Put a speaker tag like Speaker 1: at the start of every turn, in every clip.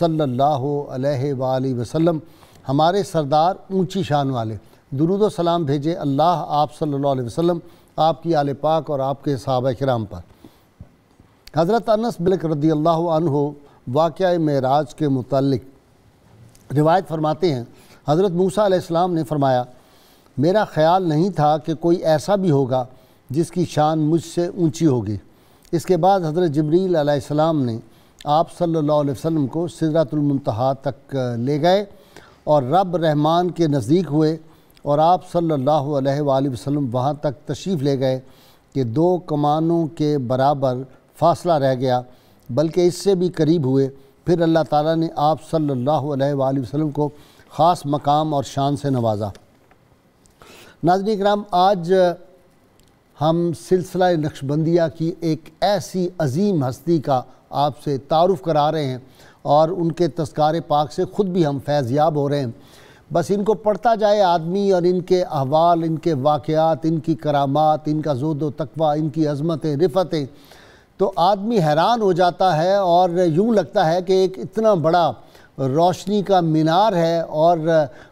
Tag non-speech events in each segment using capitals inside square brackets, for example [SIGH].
Speaker 1: सल्ला अलैहि हमारे सरदार ऊँची शान वाले दुरुद सलाम भेजे अल्लाह आप सल्ला वसम आपकी आल पाक और आपके सहाब कराम पर हज़रत अनस बिलक रदी अल्लाह वाक़ मराज के मतलब रिवायत फरमाते हैं हज़रत मूसा आसमाम ने फरमाया मेरा ख़्याल नहीं था कि कोई ऐसा भी होगा जिसकी शान मुझसे ऊँची होगी इसके बाद हज़रत जबरील आसमाम ने आप सल्लल्लाहु अलैहि वसल्लम को सिदरतुलमतहा तक ले गए और रब रहमान के नज़दीक हुए और आप सल्लल्लाहु अलैहि वसल्लम वहाँ तक तशरीफ़ ले गए कि दो कमानों के बराबर फासला रह गया बल्कि इससे भी करीब हुए फिर अल्लाह ताला ने आप सल्लल्लाहु अलैहि वसल्लम को ख़ास मकाम और शान से नवाजा नाजन कराम आज हम सिलसिला नक्शबंदिया की एक ऐसी अजीम हस्ती का आपसे तारुफ़ करा रहे हैं और उनके तस्कार पाक से ख़ुद भी हम फैज़याब हो रहे हैं बस इनको पढ़ता जाए आदमी और इनके अहवाल इनके वाक़ात इनकी करामात इनका जोद तकवा इनकी अज़मतें रिफतें तो आदमी हैरान हो जाता है और यूँ लगता है कि एक इतना बड़ा रोशनी का मीनार है और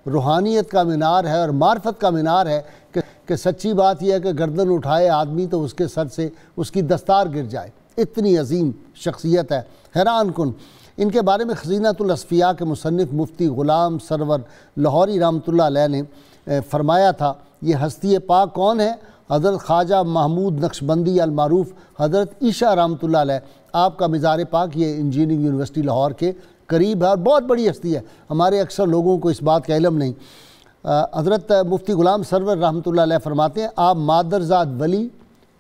Speaker 1: रूहानियत का मीनार है और मार्फत का मीनार है कि, कि सच्ची बात यह है कि गर्दन उठाए आदमी तो उसके सर से उसकी दस्तार गिर जाए इतनी अजीम शख्सियत है हैरान कन इनके बारे में ख़जीनतलसफ़िया के मुसनफ़ मुफ्ती ग़ुलाम सरवर लाहौरी रामतुल्ला ने फरमाया था ये हस्ती पाक कौन है हज़रत ख्वाजा महमूद नक्शबंदी अलमारूफ़ हज़रत ईशा रामतुल्ला आपका मज़ार पाक ये इंजीनियरिंग यूनिवर्सिटी लाहौर के करीब है और बहुत बड़ी हस्ती है हमारे अक्सर लोगों को इस बात का इलम नहीं हज़रत मुफ्ती ग़ुलाम सरवर रहमत फरमाते हैं आप मादरजात वली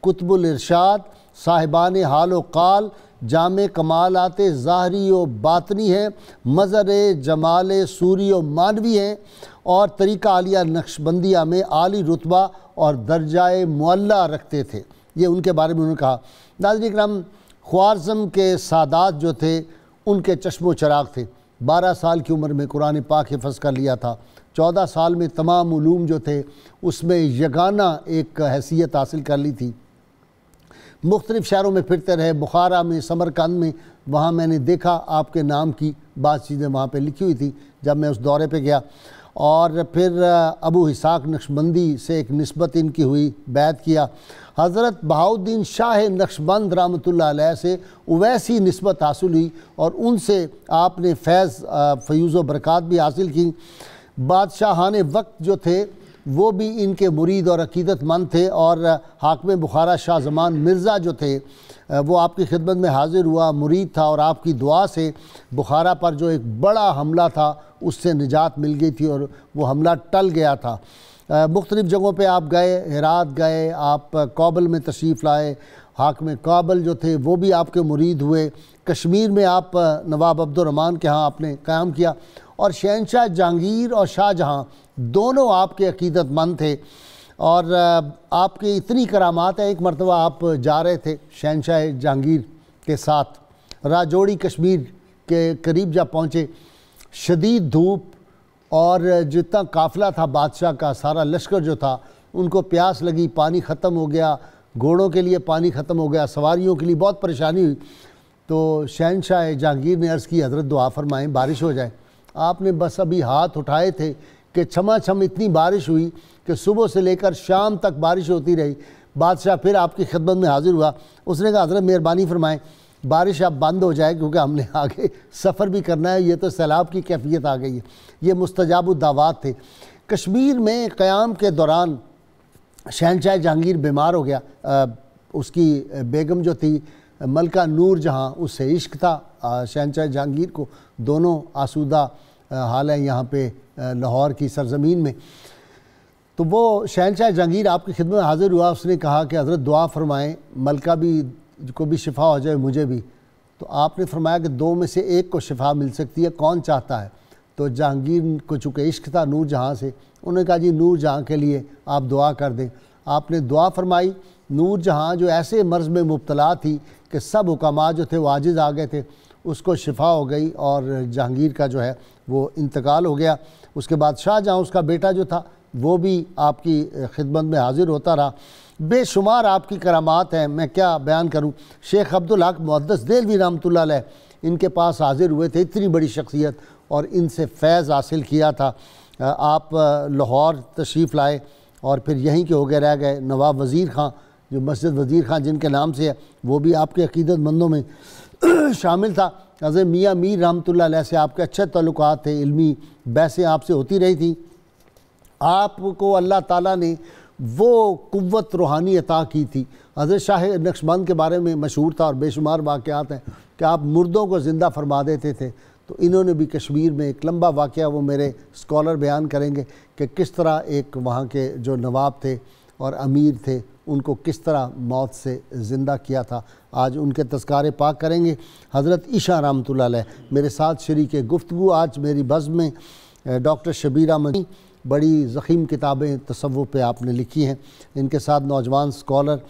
Speaker 1: कुतबुलरशाद साहिबान हाल वाल जाम कमालत ज़ाहरी व बातनी है मज़र जमाल सूरी व मानवी हैं और तरीक़ा आलिया नक्शबंदिया में आली रुतबा और दर्जाए मुल्ला रखते थे ये उनके बारे में उन्होंने कहा नाजन कराम ख्वारजम के सादात जो थे उनके चश्मो चराग थे बारह साल की उम्र में कुरान पाक हिफज कर लिया था चौदह साल में तमाम उलूम जो थे उसमें यगाना एक हैसियत हासिल कर ली थी मुख्तलिफ़ शहरों में फिरते रहे बुखारा में समरकंद में वहाँ मैंने देखा आपके नाम की बात चीज़ें वहाँ पर लिखी हुई थी जब मैं उस दौरे पर गया और फिर अबू हिसाक नक्शबंदी से एक नस्बत इनकी हुई बैत किया हज़रत बहाउद्दीन शाह नक्शबंद रामत से वैसी नस्बत हासिल हुई और उनसे आपने फैज़ फयूज़ बरक़ात भी हासिल की बादशाह वक्त जो थे वो भी इनके मुरीद और अकीदतमंद थे और हाकम बुखारा शाह जमान मिर्ज़ा जो थे वो आपकी खिदमत में हाजिर हुआ मुरीद था और आपकी दुआ से बुखारा पर जो एक बड़ा हमला था उससे निजात मिल गई थी और वो हमला टल गया था मुख्तलिफ़ जगहों पर आप गए हरात गए आप काबल में तशरीफ़ लाए हाकम काबल जो थे वो भी आपके मुरीद हुए कश्मीर में आप नवाब अब्दुलरमान के यहाँ आपने क़्याम किया और शहनशाह जहांगीर और शाहजहाँ दोनों आपके अकीदतमंद थे और आपके इतनी करामात है एक मरतबा आप जा रहे थे शहनशाह जहांगीर के साथ राजौड़ी कश्मीर के करीब जा पहुँचे शदीद धूप और जितना काफिला था बादशाह का सारा लश्कर जो था उनको प्यास लगी पानी ख़त्म हो गया घोड़ों के लिए पानी ख़त्म हो गया सवारियों के लिए बहुत परेशानी हुई तो शहनशाह जहांगीर ने अर्ज़ की हजरत दुआ फरमाएँ बारिश हो जाए आपने बस अभी हाथ उठाए थे कि छमा छम इतनी बारिश हुई कि सुबह से लेकर शाम तक बारिश होती रही बादशाह फिर आपकी खिदमत में हाजिर हुआ उसने कहा हजरत मेहरबानी फरमाएं बारिश अब बंद हो जाए क्योंकि हमने [LAUGHS] आगे सफ़र भी करना है ये तो सैलाब की कैफियत आ गई है ये मुस्तजाब दावात थे कश्मीर में क़्याम के दौरान शहनशाह जहांगीर बीमार हो गया आ, उसकी बेगम जो थी मलका नूर जहाँ उससे इश्क था शहनशाह जहांगीर को दोनों आसूदा हाल है यहाँ पे लाहौर की सरजमीन में तो वो शहनशाह जहांगीर आपकी खिदमत में हाज़िर हुआ उसने कहा कि हज़रत दुआ फरमाएं मलका भी को भी शिफा हो जाए मुझे भी तो आपने फरमाया कि दो में से एक को शिफा मिल सकती है कौन चाहता है तो जहांगीर को चूँकि इश्क था नूर जहाँ से उन्होंने कहा जी नूर जहाँ के लिए आप दुआ कर दें आपने दुआ फरमाई नूर जहाँ जो ऐसे मर्ज़ में मुबतला थी कि सब हुकाम जो थे वाजिज़ आ गए थे उसको शिफा हो गई और जहांगीर का जो है वो इंतकाल हो गया उसके बाद शाहजहाँ उसका बेटा जो था वो भी आपकी खिदमत में हाजिर होता रहा बेशुमार आपकी करामात हैं मैं क्या बयान करूं शेख अब्दुल हक मुद्दस देलवी रामतुल्ला इनके पास हाजिर हुए थे इतनी बड़ी शख्सियत और इनसे फैज़ हासिल किया था आप लाहौर तशरीफ़ लाए और फिर यहीं के हो गए रह गए नवाब वज़ीर ख़ान जो मस्जिद वज़ीर ख़ान जिनके नाम से है वो भी आपके अकीदतमंदों में [CLEARS THROAT] शामिल था अज़य मियाँ मीर रहमत से आपके अच्छे तल्लक थे इलमी बहसें आपसे होती रही थी आपको अल्लाह ताला ने वो कुत रूहानी अता की थी हज़रत शाह नक्शबंद के बारे में मशहूर था और बेशुमार वाक़ात हैं कि आप मुर्दों को ज़िंदा फरमा देते थे तो इन्होंने भी कश्मीर में एक लंबा वाक़ वो मेरे स्कॉलर बयान करेंगे कि किस तरह एक वहाँ के जो नवाब थे और अमीर थे उनको किस तरह मौत से ज़िंदा किया था आज उनके तस्कार पाक करेंगे हज़रत ईशा रामतुल्ल मेरे साथ शरीक गुफ्तु आज मेरी बज़ में डॉक्टर शबीरा मनी बड़ी ज़ख़ीम किताबें तसवुँ पे आपने लिखी हैं इनके साथ नौजवान स्कॉलर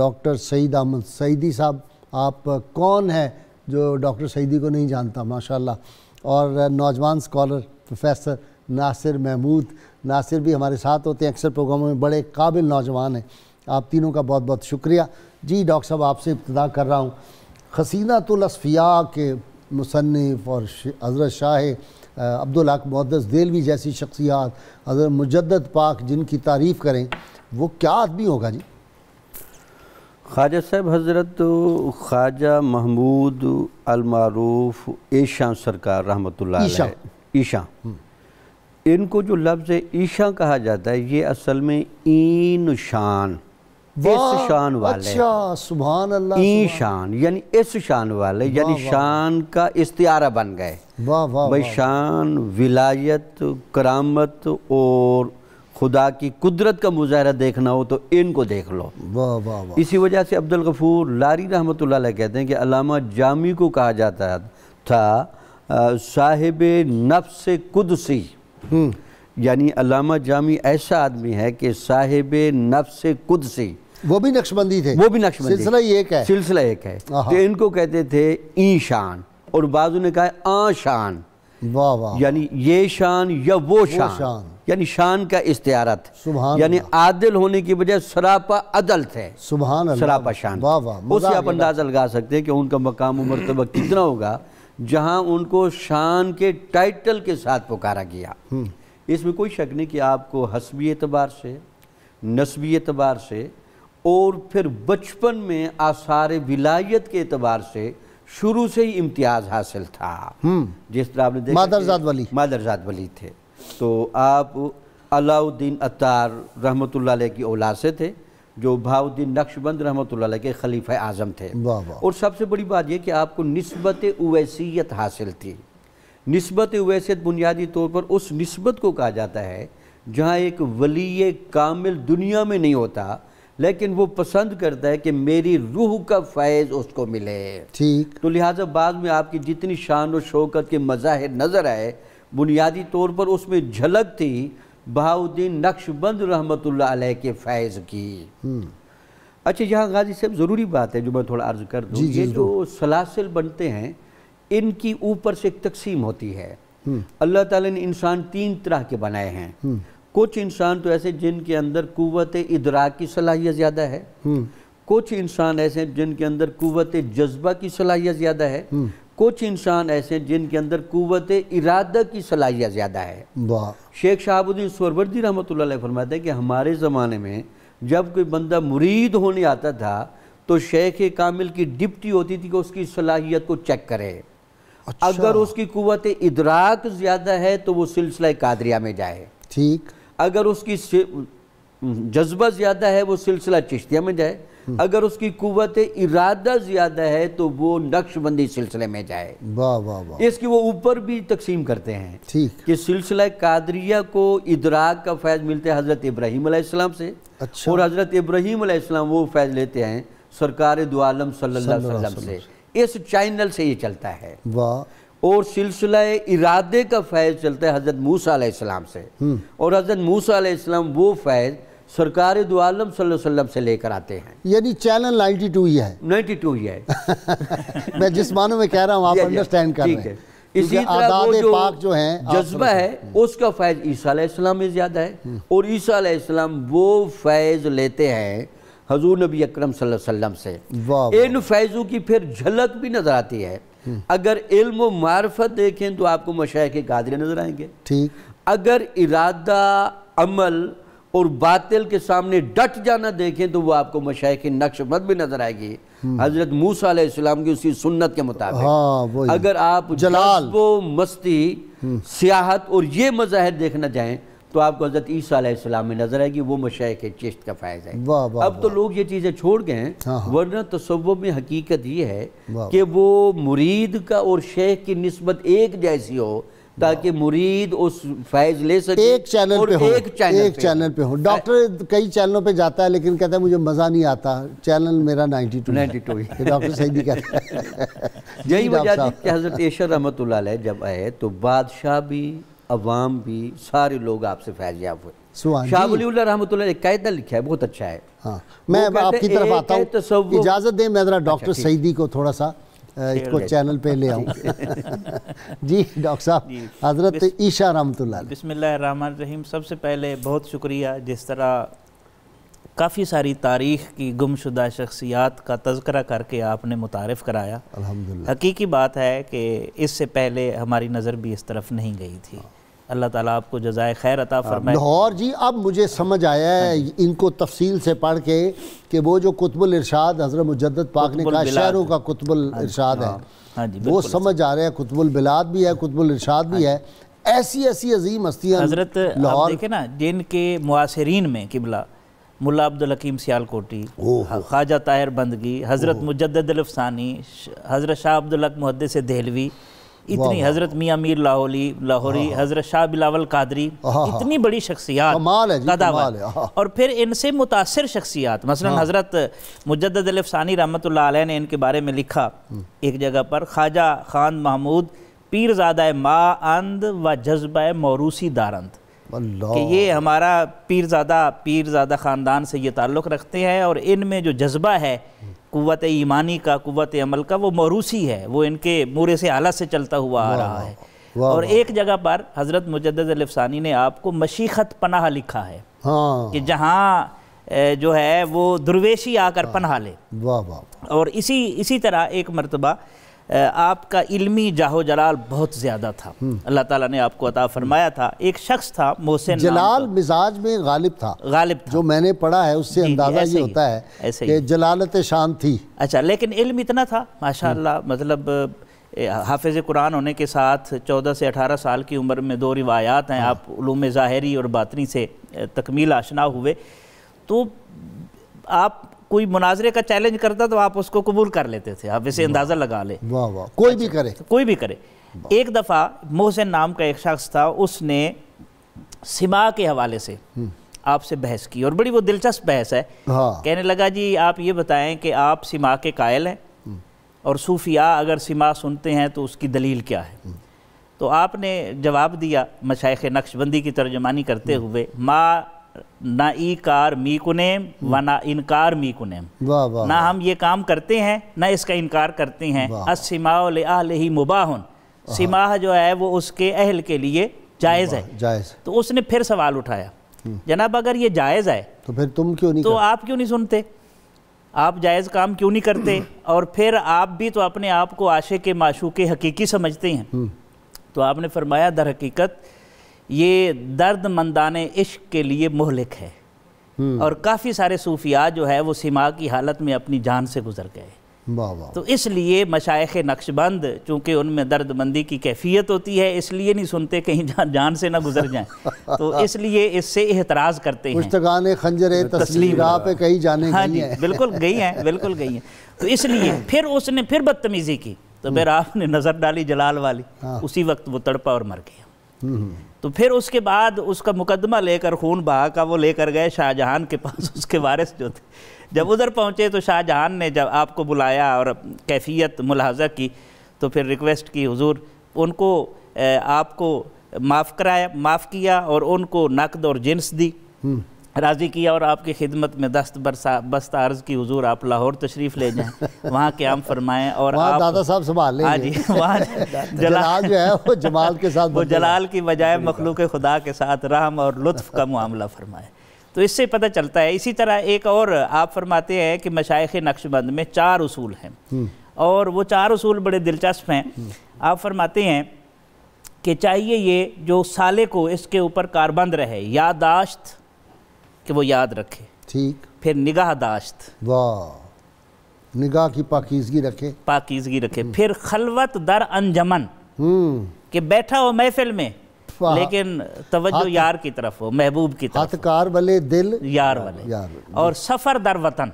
Speaker 1: डॉक्टर सईद अहमद सईदी साहब आप कौन है जो डॉक्टर सईदी को नहीं जानता माशाल्लाह और नौजवान स्कॉलर प्रोफेसर नासिर महमूद नासिर भी हमारे साथ होते हैं अक्सर प्रोग्रामों में बड़े काबिल नौजवान हैं आप तीनों का बहुत बहुत शुक्रिया जी डॉक्टर साहब आपसे इब्तदा कर रहा हूँ तो लसफिया के मुसनफ़ और हज़रत शाह अब्दुल्क मुद्दस देलवी जैसी शख्सियात हज़रत मुजद पाक जिनकी तारीफ़ करें वो क्या आदमी होगा जी
Speaker 2: ख्वाजा साहब हज़रत ख्वाजा महमूद अलमारूफ ईशा सरकार रहमत ईशा ईशा इनको जो लफ्ज़ ईशा कहा जाता है ये असल में ईन शान इस शान वाले अच्छा
Speaker 1: सुभान अल्लाह ई
Speaker 2: शान यानी इस शान वाले यानी शान का इस्तियारा बन गए भाई शान विलायत करामत और खुदा की कुदरत का मुजाहरा देखना हो तो इनको देख लो
Speaker 1: वाह वाह
Speaker 2: इसी वजह से अब्दुल गफूर लारी रहमत कहते हैं कि अलामा जामी को कहा जाता था साहिब नफ्स कुदसी हम्म। यानी अलामा जामी ऐसा आदमी है कि साहिब खुद से वो भी नक्शबंदी थे वो भी नक्शबंदी सिलसिला एक है सिलसिला एक है तो इनको कहते थे ई शान और बाजू ने कहा आ शान वाह वाह यानी ये शान या वो शान, वो शान। यानी शान का इस्तेारत यानी आदिल होने की बजाय सरापा अदल थे
Speaker 1: सरापा शान उसे आप अंदाजा
Speaker 2: लगा सकते हैं कि उनका मकाम मरतबा कितना होगा जहां उनको शान के टाइटल के साथ पुकारा गया हम्म। इसमें कोई शक नहीं कि आपको हसबी एतबार से नस्बी एतबार से और फिर बचपन में आसार विलायत के एतबार से शुरू से ही इम्तियाज़ हासिल था हम्म। जिस तरह आपने देखा मादरजाद वली मादरजाद वली थे तो आप अलाउद्दीन अतार रहमतुल्लाह की औलाद से थे जो भाउद्दीन नक्शबंद रहमत के खलीफ आज़म थे और सबसे बड़ी बात यह कि आपको नस्बत उवैसीत हासिल थी नस्बत उवैसीत बुनियादी तौर पर उस नस्बत को कहा जाता है जहाँ एक वली कामिल दुनिया में नहीं होता लेकिन वो पसंद करता है कि मेरी रूह का फैज़ उसको मिले ठीक तो लिहाजा बाद में आपकी जितनी शान और शौकत के मज़ाहिर नज़र आए बुनियादी तौर पर उसमें झलक थी बहाउद्दीन नक्शबंद रहमत के फैज़ की हम्म। अच्छा यहाँ गाजी साहब ज़रूरी बात है जो मैं थोड़ा अर्ज़ कर दूँ ये जो सलासिल बनते हैं इनकी ऊपर से एक तकसीम होती है हम्म। अल्लाह ताला ने इंसान तीन तरह के बनाए हैं हम्म। कुछ इंसान तो ऐसे जिनके अंदर कुत इदरा की सलाहियत ज़्यादा है कुछ इंसान ऐसे हैं जिनके अंदर कुत जज्बा की सलाहियत ज़्यादा है कुछ इंसान ऐसे जिनके अंदर कुत इरादा की सलाहियत ज़्यादा है वाह शेख शाहबुद्दीन सोरवर्दी रहमत फरमाते हैं कि हमारे ज़माने में जब कोई बंदा मुरीद होने आता था तो शेख कामिल की डिप्टी होती थी कि उसकी सलाहियत को चेक करे अच्छा। अगर उसकी कुत इदराक ज़्यादा है तो वो सिलसिला कादरिया में जाए ठीक अगर उसकी जज्बा ज़्यादा है वो सिलसिला चिश्तिया में जाए अगर उसकी कुत इरादा ज़्यादा है तो वो नक्शबंदी सिलसिले में जाए वाह वाह वाह इसकी वो ऊपर भी तकसीम करते हैं ठीक कि सिलसिला कादरिया को इदराक का फैज़ मिलते हैं हज़रत इब्राहिम आसमाम से अच्छा और हज़रत इब्राहिम आसमाम वो फैज़ लेते हैं सरकार दुआलम सल्लाम से इस चैनल से ये चलता है वाह और सिलसिला इरादे का फैज़ चलता है हज़रत मूसा आसमाम से हम्म। और हज़रत मूसा आसमाम वो फैज़ सरकार दो आलम वसल्लम से लेकर आते हैं
Speaker 1: यानी चैनल 92 ही है 92 ही है [LAUGHS] मैं जिस मानों में कह रहा हूँ आप अंडरस्टैंड कर रहे हैं इसी तरह वो जो जो है जज्बा
Speaker 2: है उसका फैज़ ईसा में ज़्यादा है हम्म। और ईसा वो फैज़ लेते हैं हजूर नबी अक्रम सल्लम से इन फैज़ों की फिर झलक भी नज़र आती है हम्म। अगर इल्म मार्फत देखें तो आपको के कादरे नज़र आएंगे ठीक अगर इरादा अमल और बातिल के सामने डट जाना देखें तो वो आपको मशाइ मत भी नजर आएगी हम्म। हजरत मूसा की उसी सुन्नत के मुताबिक
Speaker 1: हाँ,
Speaker 2: अगर आप जलाल वो मस्ती हम्म। सियाहत और ये मज़ाहिर देखना चाहें तो आपको हजरत ईसा में नजर आएगी वो मशाइ चेस्ट का फ़ायदा
Speaker 1: है वा, वा, अब तो
Speaker 2: लोग ये चीज़ें छोड़ गए हैं हाँ, हाँ। वरना तस्व में हकीकत ये है कि वो मुरीद का और शेख की नस्बत एक जैसी हो ताकि मुरीद उस फैज ले सके एक चैनल पे हो एक चैनल एक चैनल पे
Speaker 1: हो डॉक्टर कई चैनलों पे जाता है लेकिन कहता है मुझे मज़ा नहीं आता चैनल मेरा 92 92 डॉक्टर सही भी
Speaker 2: कहता [LAUGHS] यही वजह थी कि हज़रत एशर रहमत जब आए तो बादशाह भी अवाम भी सारे लोग आपसे फैज याब हुए शाह एक कायदा लिखा है बहुत अच्छा है हाँ मैं आपकी तरफ आता हूँ इजाज़त दें
Speaker 1: मैं ज़रा डॉक्टर अच्छा, सईदी को थोड़ा सा इसको चैनल पे ले आऊँ [LAUGHS] जी डॉक्टर साहब हज़रत ईशा रहमतुल्ला
Speaker 3: रहीम सबसे पहले बहुत शुक्रिया जिस तरह काफ़ी सारी तारीख़ की गुमशुदा शख्सियात का तस्करा करके आपने मुतारफ़ कराया हकीकी बात है कि इससे पहले हमारी नज़र भी इस तरफ नहीं गई थी हाँ। अल्लाह ताला आपको जजाय खैर अता हाँ, फरमाए लाहौर
Speaker 1: जी अब मुझे समझ आया है हाँ इनको तफसील से पढ़ के कि वो जो कुतबुल इरशाद हज़रत मुजद्दद पाक ने कहा शहरों का कुतबुल हाँ इरशाद है हाँ जी वो समझ आ रहा है कुतबुल बिलाद भी है कुतबुल इरशाद भी है ऐसी ऐसी अजीम हस्तियां हजरत लाहौर देखे
Speaker 3: ना जिनके मुआसरीन में किबला मुला अब्दुल हकीम सियालकोटी ख्वाजा ताहिर बंदगी हज़रत मुजद्दद अलफसानी हज़रत शाह अब्दुल हक से दहलवी इतनी हज़रत मियाँ मीर लाहौली लाहौरी हज़रत शाह बिलावल कादरी इतनी बड़ी शख्सियात कदावर और फिर इनसे मुतासर शख्सियात मसलन हाँ। हज़रत मुजद फ़सानी रहमत ने इनके बारे में लिखा हम्म। एक जगह पर ख्वाजा खान महमूद पीरजादा मा अंद व जज्ब मौरूसी दारंद
Speaker 1: कि ये
Speaker 3: हमारा पीरजादा पीरजादा ख़ानदान से ये ताल्लुक़ रखते हैं और इन में जो जज्बा है हम्म। कुत ईमानी का कुत अमल का वो मरूसी है वो इनके मूरे से आला से चलता हुआ आ रहा है और एक जगह पर हज़रत मुजद ने आपको मशीखत पनाह लिखा है हाँ। कि जहाँ जो है वो दुर्वेशी आकर हाँ। पनाह ले वाह वाह और इसी इसी तरह एक मरतबा आपका इल्मी जाहो जलाल बहुत ज़्यादा था हम्म। अल्लाह ताला ने आपको अता फरमाया था एक शख्स था मोहसिन जलाल
Speaker 1: मिजाज में गालिब था गालिब था। जो मैंने पढ़ा है उससे अंदाज़ा ये होता है ऐसे कि जलालत शान थी
Speaker 3: अच्छा लेकिन इल्म इतना था माशाल्लाह हम्म। मतलब हाफिज़ कुरान होने के साथ चौदह से अठारह साल की उम्र में दो रिवायात हैं हाँ। आप उलूम ज़ाहरी और बातनी से तकमील आशना हुए तो आप कोई मुनाजरे का चैलेंज करता तो आप उसको कबूल कर लेते थे आप इसे अंदाज़ा लगा ले वाह वाह कोई भी करे अच्छा, कोई भी करे एक दफ़ा मोहसिन नाम का एक शख्स था उसने सिमा के हवाले से हम्म। आपसे बहस की और बड़ी वो दिलचस्प बहस है हाँ। कहने लगा जी आप ये बताएं कि आप सिमा के कायल हैं हम्म। और सूफिया अगर सिमा सुनते हैं तो उसकी दलील क्या है हम्म। तो आपने जवाब दिया मशाइ नक्शबंदी की तर्जमानी करते हुए माँ ना ई कार मी को नेम हम्म। व ना इनकार मी को नेम ना हम ये काम करते हैं ना इसका इनकार करते हैं असमाल ही मुबाहन सिमाह जो है वो उसके अहल के लिए जायज़ है जायज़ तो उसने फिर सवाल उठाया हम्म। जनाब अगर ये जायज़ है तो फिर तुम क्यों नहीं तो आप क्यों नहीं सुनते आप जायज़ काम क्यों नहीं करते हम्म। और फिर आप भी तो अपने आप को आशे के माशू के हकीकी समझते हैं तो आपने फरमाया दर हकीकत ये दर्द मंदान इश्क के लिए मोहलिक है हम्म। और काफ़ी सारे सूफिया जो है वो सिमा की हालत में अपनी जान से गुजर गए तो इसलिए मशाइ नक्शबंद चूंकि उनमें दर्द मंदी की कैफियत होती है इसलिए नहीं सुनते कहीं जान, जान से ना गुजर जाएं [LAUGHS] तो इसलिए इससे एतराज़ करते हैं
Speaker 1: खंजर पे कहीं जाने हाँ जी बिल्कुल
Speaker 3: गई हैं बिल्कुल गई हैं तो इसलिए फिर उसने फिर बदतमीज़ी की तो फिर हम्म। आपने नज़र डाली जलाल वाली हाँ। उसी वक्त वो तड़पा और मर गया तो फिर उसके बाद उसका मुकदमा लेकर खून बहा का वो लेकर गए शाहजहां के पास [LAUGHS] उसके वारिस जो थे जब उधर पहुँचे तो शाहजहां ने जब आपको बुलाया और कैफियत मुलाजा की तो फिर रिक्वेस्ट की हुजूर उनको आपको माफ़ कराया माफ़ किया और उनको नकद और जिन्स दी हम्म। राज़ी किया और आपकी खिदमत में दस्त बरसा बस्त अर्ज की हजूर आप लाहौर तशरीफ़ ले जाएं वहाँ क्याम फरमाएं और आप दादा साहब संभाल लें हाँ जी वहाँ [LAUGHS] [LAUGHS] जलाल, जो है वो जमाल के साथ वो जलाल की बजाय मखलूक खुदा के साथ रहम और लुत्फ़ का मामला फरमाएं तो इससे पता चलता है इसी तरह एक और आप फरमाते हैं कि मशाइ नक्शबंद में चार असूल हैं हम्म। और वो चार असूल बड़े दिलचस्प हैं हम्म। आप फरमाते हैं कि चाहिए ये जो साले को इसके ऊपर कारबंद रहे यादाश्त कि वो याद रखे ठीक फिर निगाहदाश्त वाह निगाह की पाकिजगी रखे पाकिजगी रखे हम्म। फिर खलवत दर अंजमन हम्म। कि बैठा हो महफिल में लेकिन तवज्जो यार की तरफ हो महबूब की तरफ हथकार वाले दिल यार वाले यार और सफ़र दर वतन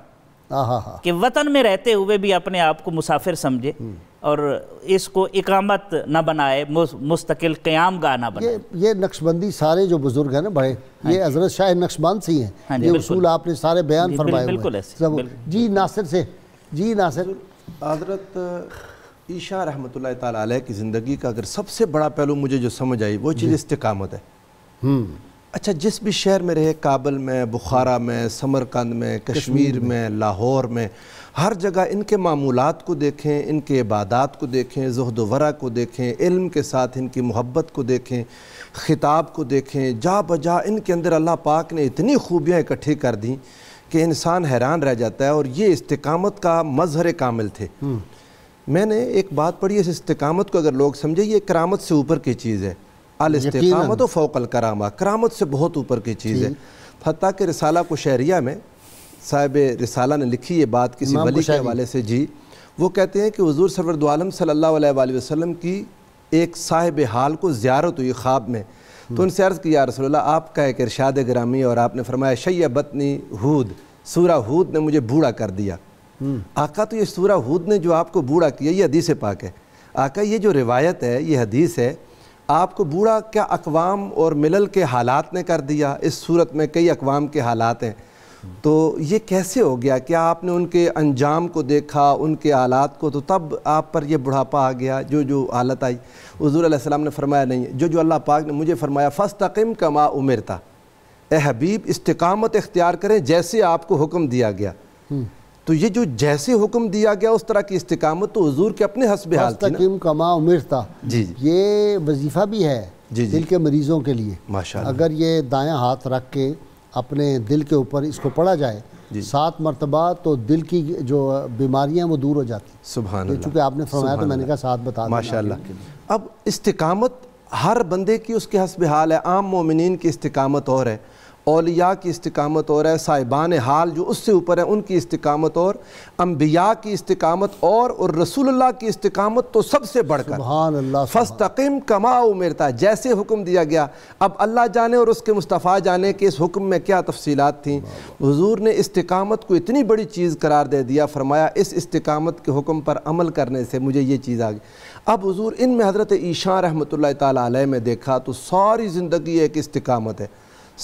Speaker 3: कि वतन में रहते हुए भी अपने आप को मुसाफिर समझे हम्म। और इसको इकामत ना बनाए मुस्तकिल क़्याम गाह ना बनाए ये,
Speaker 1: ये नक्शबंदी सारे जो बुज़ुर्ग हैं ना बड़े हाँ ये हजरत शाह नक्शबंद से हैं हाँ ये उसूल आपने सारे बयान फरमाए बिल्कुल, ऐसे जी नासिर से जी नासिर
Speaker 4: हजरत ईशा रहमत ताल की ज़िंदगी का अगर सबसे बड़ा पहलू मुझे जो समझ आई वो चीज़ इस्तकामत है हम्म। अच्छा जिस भी शहर में रहे काबल में बुखारा में समरकंद में कश्मीर में लाहौर में हर जगह इनके मामूलत को देखें इनके इबादत को देखें जहद वरा को देखें इल्म के साथ इनकी मोहब्बत को देखें ख़िताब को देखें जा बजा इनके अंदर अल्लाह पाक ने इतनी खूबियाँ इकट्ठी कर दी कि इंसान हैरान रह जाता है और ये इस्तकामत का मजहर कामिल थे हम्म। मैंने एक बात पढ़ी इस इस्तकामत को अगर लोग समझे ये करामत से ऊपर की चीज़ है अल इसकामत फ़ोकल करामा करामत से बहुत ऊपर की चीज़ है हती के रिसाला को शहरिया में साहब रिसाला ने लिखी ये बात किसी वली के हवाले से जी वो कहते हैं कि हजूर सरवर आलम सल्ला वसम की एक साहिब हाल को ज्यारत हुई ख्वाब में तो हम्म। उनसे अर्ज़ किया रसोल्ला आपका एक इरशाद ग्रामी और आपने फरमाया शैय बतनी हूद सूरा हूद ने मुझे बूढ़ा कर दिया हम्म। आका तो ये सूरा हूद ने जो आपको बूढ़ा किया ये हदीस पाक है आका ये जो रिवायत है ये हदीस है आपको बूढ़ा क्या अकवाम और मिलल के हालात ने कर दिया इस सूरत में कई अकवाम के हालात हैं तो ये कैसे हो गया क्या आपने उनके अंजाम को देखा उनके हालात को तो तब आप पर यह बुढ़ापा आ गया जो जो हालत आई हजूर आसमाम ने फरमाया नहीं जो जो अल्लाह पाक ने मुझे फरमाया फ़स्तकम माँ उमिर था ए हबीब इस्तकामत इख्तियार करें जैसे आपको हुक्म दिया गया हम्म। तो ये जो जैसे हुक्म दिया गया उस तरह की इस्तकामत तो हजूर के अपने हसब हाल का माँ उमिर था जी, जी ये वजीफ़ा भी है जी,
Speaker 1: जी दिल के मरीज़ों के लिए माशा अगर ये दाया हाथ रख के अपने दिल के ऊपर इसको पढ़ा जाए सात मरतबा तो दिल की जो बीमारियाँ वो दूर हो जाती
Speaker 4: सुबह चूँकि आपने फरमाया तो मैंने कहा साथ बता माशा अब इस्तकामत हर बंदे की उसके हसब हाल है आम मोमिन की इस्तकामत और है अलिया की इस्तकामत और है साहिबान हाल जो उससे ऊपर है उनकी इस्तकामत और अम्बिया की इस्तकामत और, और रसूलुल्लाह की इस्तकामत तो सबसे बढ़कर फस्तकीम कमाओ मेरता जैसे हुक्म दिया गया अब अल्लाह जाने और उसके मुस्तफ़ा जाने के इस हुक्म में क्या तफसीलात थी हजूर ने इस्तकामत को इतनी बड़ी चीज़ करार दे दिया फरमाया इस इस्तकामत के हुक्म पर अमल करने से मुझे ये चीज़ आ गई अब हजूर में हज़रत ईशा रहमत ला में देखा तो सारी ज़िंदगी एक इस्तकामत है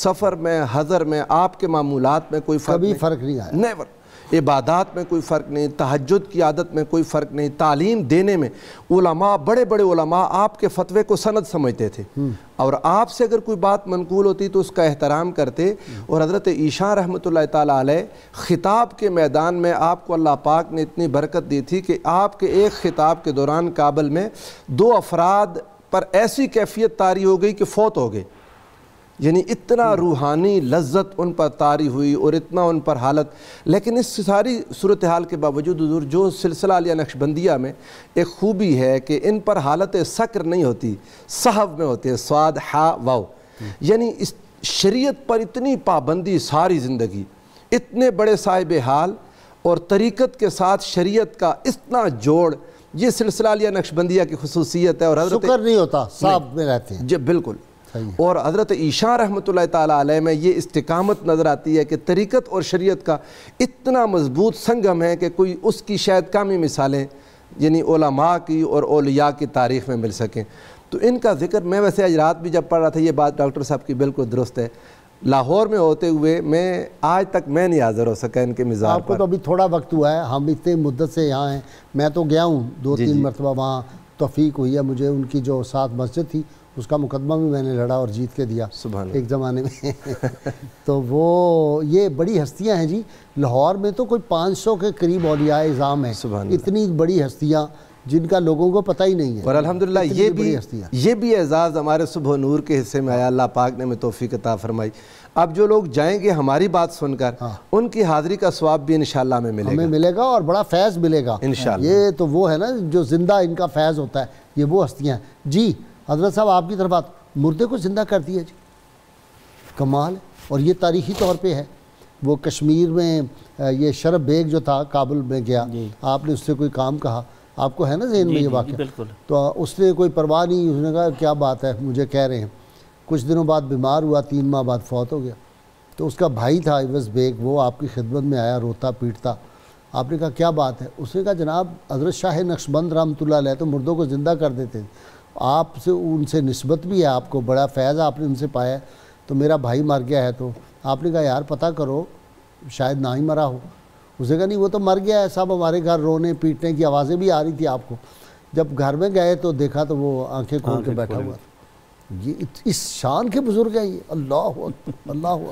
Speaker 4: सफ़र में हज़र में आपके मामूलत में कोई फर्क कभी फ़र्क नहीं आया नेवर इबादत में कोई फ़र्क नहीं तहजद की आदत में कोई फ़र्क नहीं तालीम देने में उलमा बड़े बड़े उलमा आपके फतवे को सनद समझते थे हम्म। और आपसे अगर कोई बात मनकूल होती तो उसका एहतराम करते हम्म। और हज़रत ईशा रहमत ला के मैदान में आपको अल्लाह पाक ने इतनी बरकत दी थी कि आपके एक ख़िताब के दौरान काबल में दो अफराद पर ऐसी कैफियत तारी हो गई कि फ़ौत हो गए यानी इतना hmm. रूहानी लज्जत उन पर तारी हुई और इतना उन पर हालत लेकिन इस सारी सूरत हाल के बावजूद हजूर जो सिलसिला अलिया नक्शबंदिया में एक खूबी है कि इन पर हालत सक्र नहीं होती सहब में होते स्वाद हा वाओ hmm. यानी इस शरीयत पर इतनी पाबंदी सारी ज़िंदगी इतने बड़े साहिब हाल और तरीक़त के साथ शरीयत का इतना जोड़ ये सिलसिला अलिया नक्शबंदिया की खसूसियत है और हजरत नहीं होता साहब में रहते हैं जी बिल्कुल और हज़रत ईशा रहमत ताली में ये इस्तकामत नज़र आती है कि तरीक़त और शरीत का इतना मजबूत संगम है कि कोई उसकी शायद कम ही मिसालें यानी ओला माँ की और ओलिया की तारीख़ में मिल सकें तो इनका जिक्र मैं वैसे आज रात भी जब पढ़ रहा था ये बात डॉक्टर साहब की बिल्कुल दुरुस्त है लाहौर में होते हुए मैं आज तक मैं नहीं हाजिर हो सका इनके मिजाज आपको पर। तो अभी थोड़ा वक्त हुआ है हम इतने मुद्दत से यहाँ हैं मैं तो गया
Speaker 1: हूँ दो जी तीन मरतबा वहाँ तफीक हुई है मुझे उनकी जो सात मस्जिद थी उसका मुकदमा भी मैंने लड़ा और जीत के दिया एक ज़माने में [LAUGHS] तो वो ये बड़ी हस्तियां हैं जी लाहौर में तो कोई 500 के करीब औलिया इज़ाम है इतनी बड़ी हस्तियां जिनका लोगों को पता ही नहीं है और अलहमदिल्ला ये भी
Speaker 4: ये भी एजाज़ हमारे सुबह नूर के हिस्से में आया अल्लाह पाक ने हमें तोफ़ी कता फरमाई अब जो लोग जाएंगे हमारी बात सुनकर हाँ। उनकी हाज़िरी का स्वाब भी इन में मिलेगा हमें मिलेगा और बड़ा फैज़ मिलेगा इन ये तो वो
Speaker 1: है ना जो ज़िंदा इनका फैज़ होता है ये वो हस्तियाँ जी हजरत साहब आपकी तरफ बात मुर्दे को ज़िंदा कर दिया जी कमाल और ये तारीखी तौर पे है वो कश्मीर में ये शरब बेग जो था काबुल में गया आपने उससे कोई काम कहा आपको है ना जहन में ये वाक्य तो उसने कोई परवाह नहीं उसने कहा क्या बात है मुझे कह रहे हैं कुछ दिनों बाद बीमार हुआ तीन माह बाद फौत हो गया तो उसका भाई था इवस बेग वो आपकी खिदमत में आया रोता पीटता आपने कहा क्या बात है उसने कहा जनाब हजरत शाह नक्शबंद रहमत तो मुर्दों को ज़िंदा कर देते थे आपसे उनसे नस्बत भी है आपको बड़ा फैज़ आपने उनसे पाया तो मेरा भाई मर गया है तो आपने कहा यार पता करो शायद ना ही मरा हो उसने कहा नहीं वो तो मर गया है सब हमारे घर रोने पीटने की आवाज़ें भी आ रही थी आपको जब घर में गए तो देखा तो वो आंखें खोल के बैठा हुआ ये इस शान के बुज़ुर्ग हैं ये अल्लाह अल्लाह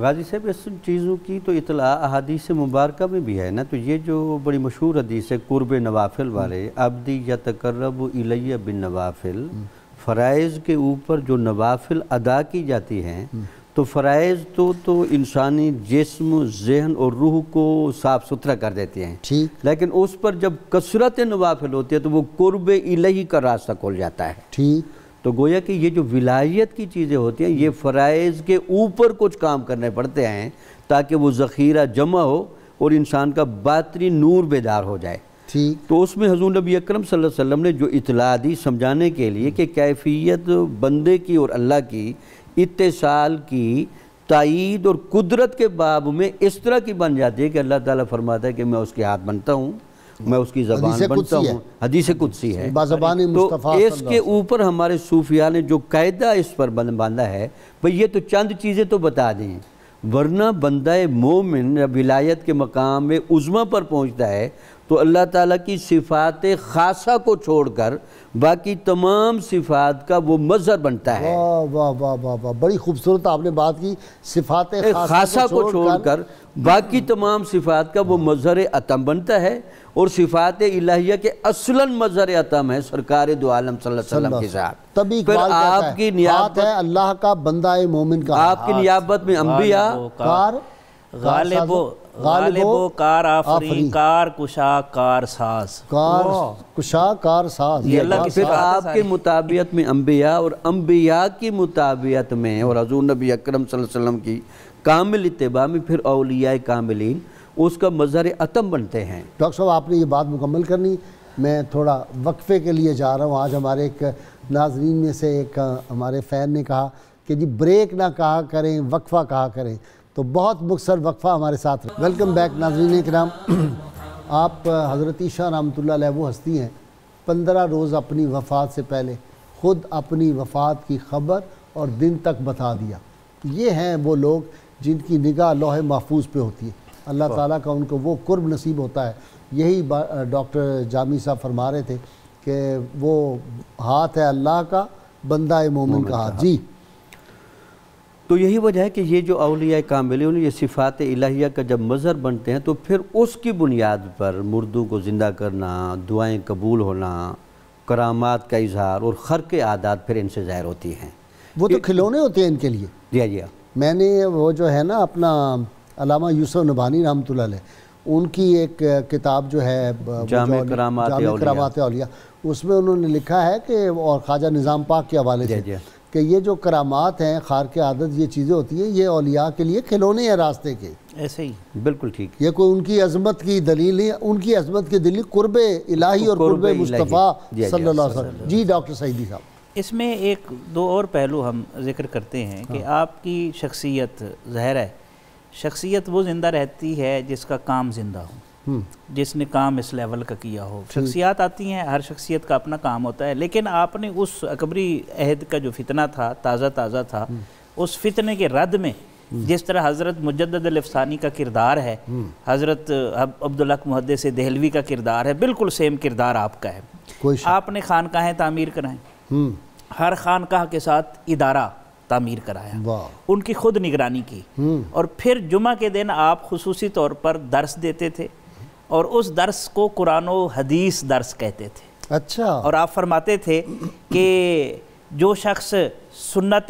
Speaker 1: गाजी साहब इस चीज़ों
Speaker 2: की तो इतला अदीस मुबारक में भी है ना तो ये जो बड़ी मशहूर हदीस है कुरब नवाफिल वाले हम्म। अबदी या तकर्रब इलैया बिन नवाफिल हम्म। फ़राइज के ऊपर जो नवाफिल अदा की जाती हैं हम्म। तो फ़राइज तो तो इंसानी जिस्म जहन और रूह को साफ़ सुथरा कर देते हैं ठीक लेकिन उस पर जब कसरत नवाफिल होती है तो वो कुरब इलही का रास्ता खोल जाता है ठीक तो गोया कि ये जो विलायत की चीज़ें होती हैं ये फ़राइज़ के ऊपर कुछ काम करने पड़ते हैं ताकि वो ज़ख़ीरा जमा हो और इंसान का बातरी नूर बेदार हो जाए ठीक तो उसमें हजूर नबी अक्रम सल्लम ने जो इतला दी समझाने के लिए कि कैफियत बंदे की और अल्लाह की इतसाल की तइद और कुदरत के बाब में इस तरह की बन जाती है कि अल्लाह ताली फरमाता है कि मैं उसके हाथ बनता हूँ मैं उसकी जबान बनता हूँ हदीस कुदसी है बाजबान तो इसके ऊपर हमारे सूफिया ने जो कायदा इस पर बन बांधा है भाई ये तो चंद चीज़ें तो बता दें वरना बंदा मोमिन विलायत के मकाम में उज़मा पर पहुँचता है तो अल्लाह ताला की सिफात खासा को छोड़कर बाकी तमाम सिफात का वो मज़हर बनता है
Speaker 1: वाह वाह वाह वाह बड़ी खूबसूरत आपने बात की सिफात खासा, खासा को छोड़कर
Speaker 2: बाकी तमाम सिफात का वो मज़हर अतम बनता है और सिफात इलाहिया के असलन मज़हर अतम है सरकार दो आलम वसल्लम के साथ
Speaker 1: तभी फिर आपकी नियाबत है अल्लाह का बंदा मोमिन का आपकी नियाबत में अम्बिया
Speaker 3: गालिबो कार आफरी कार कुशा कार साज कार
Speaker 1: कुशा कार साज ये अल्लाह फिर आपके
Speaker 2: मुताबियत में अम्बिया और अम्बिया की मुताबियत में और हजूर नबी अक्रम वसल्लम की कामिल इतबा में फिर अलिया कामिलीन उसका मज़र अतम बनते हैं
Speaker 1: डॉक्टर साहब आपने ये बात मुकम्मल करनी मैं थोड़ा वक्फ़े के लिए जा रहा हूँ आज हमारे एक नाजरीन में से एक हमारे फ़ैन ने कहा कि जी ब्रेक ना कहा करें वक्फ़ा कहा करें तो बहुत मुखसर वक्फ़ा हमारे साथ वेलकम बैक नाजरीन कराम [CLEARS THROAT] आप हज़रत ईशा रामतुल्ला वो हस्ती हैं पंद्रह रोज़ अपनी वफ़ात से पहले ख़ुद अपनी वफ़ात की खबर और दिन तक बता दिया तो ये हैं वो लोग जिनकी निगाह लोहे महफूज पे होती है अल्लाह ताला का उनको वो कुर्ब नसीब होता है यही डॉक्टर जामी साहब फरमा रहे थे कि वो हाथ है अल्लाह का बंदा मोमिन का हाथ जी
Speaker 2: तो यही वजह है कि ये जो अलिया कामिल ये सिफ़ात इलाहिया का जब मज़हर बनते हैं तो फिर उसकी बुनियाद पर मुर्दों को ज़िंदा करना दुआएँ कबूल होना करामात का इजहार और खर के आदात फिर इनसे ज़ाहिर होती हैं
Speaker 1: वो तो खिलौने होते हैं इनके लिए जी हाँ जी हाँ। मैंने वो जो है ना अपना अलामा यूसुफ नबानी रहमत उनकी एक किताब जो है जाम औलिया उसमें उन्होंने लिखा है कि और ख्वाजा निज़ाम पाक के हवाले से हाँ। कि ये जो करामात हैं खार के आदत ये चीज़ें होती हैं ये अलिया के लिए खिलौने हैं रास्ते के ऐसे ही बिल्कुल ठीक ये कोई उनकी अजमत की दलील नहीं उनकी अजमत की दलील कुरब इलाही और कुरब मुस्तफ़ा जी डॉक्टर सईदी साहब
Speaker 3: इसमें एक दो और पहलू हम जिक्र करते हैं कि हाँ। आपकी शख्सियत जहर है शख्सियत वो ज़िंदा रहती है जिसका काम ज़िंदा हो हम्म। जिसने काम इस लेवल का किया हो शख्सियात आती हैं हर शख्सियत का अपना काम होता है लेकिन आपने उस अकबरी अहद का जो फितना था ताज़ा ताज़ा था हम्म। उस फितने के रद में हम्म। जिस तरह हज़रत मुजदानी का किरदार है हज़रत अब्दुल्लक से दहलवी का किरदार है बिल्कुल सेम किरदार आपका है आपने खानकाहें तामीर कराएं हर खानकाह के साथ इदारा तामीर कराया उनकी खुद निगरानी की और फिर जुमा के दिन आप खसूसी तौर पर दर्स देते थे और उस दर्स को कुरान हदीस दर्स कहते थे अच्छा और आप फरमाते थे कि जो शख्स सुन्नत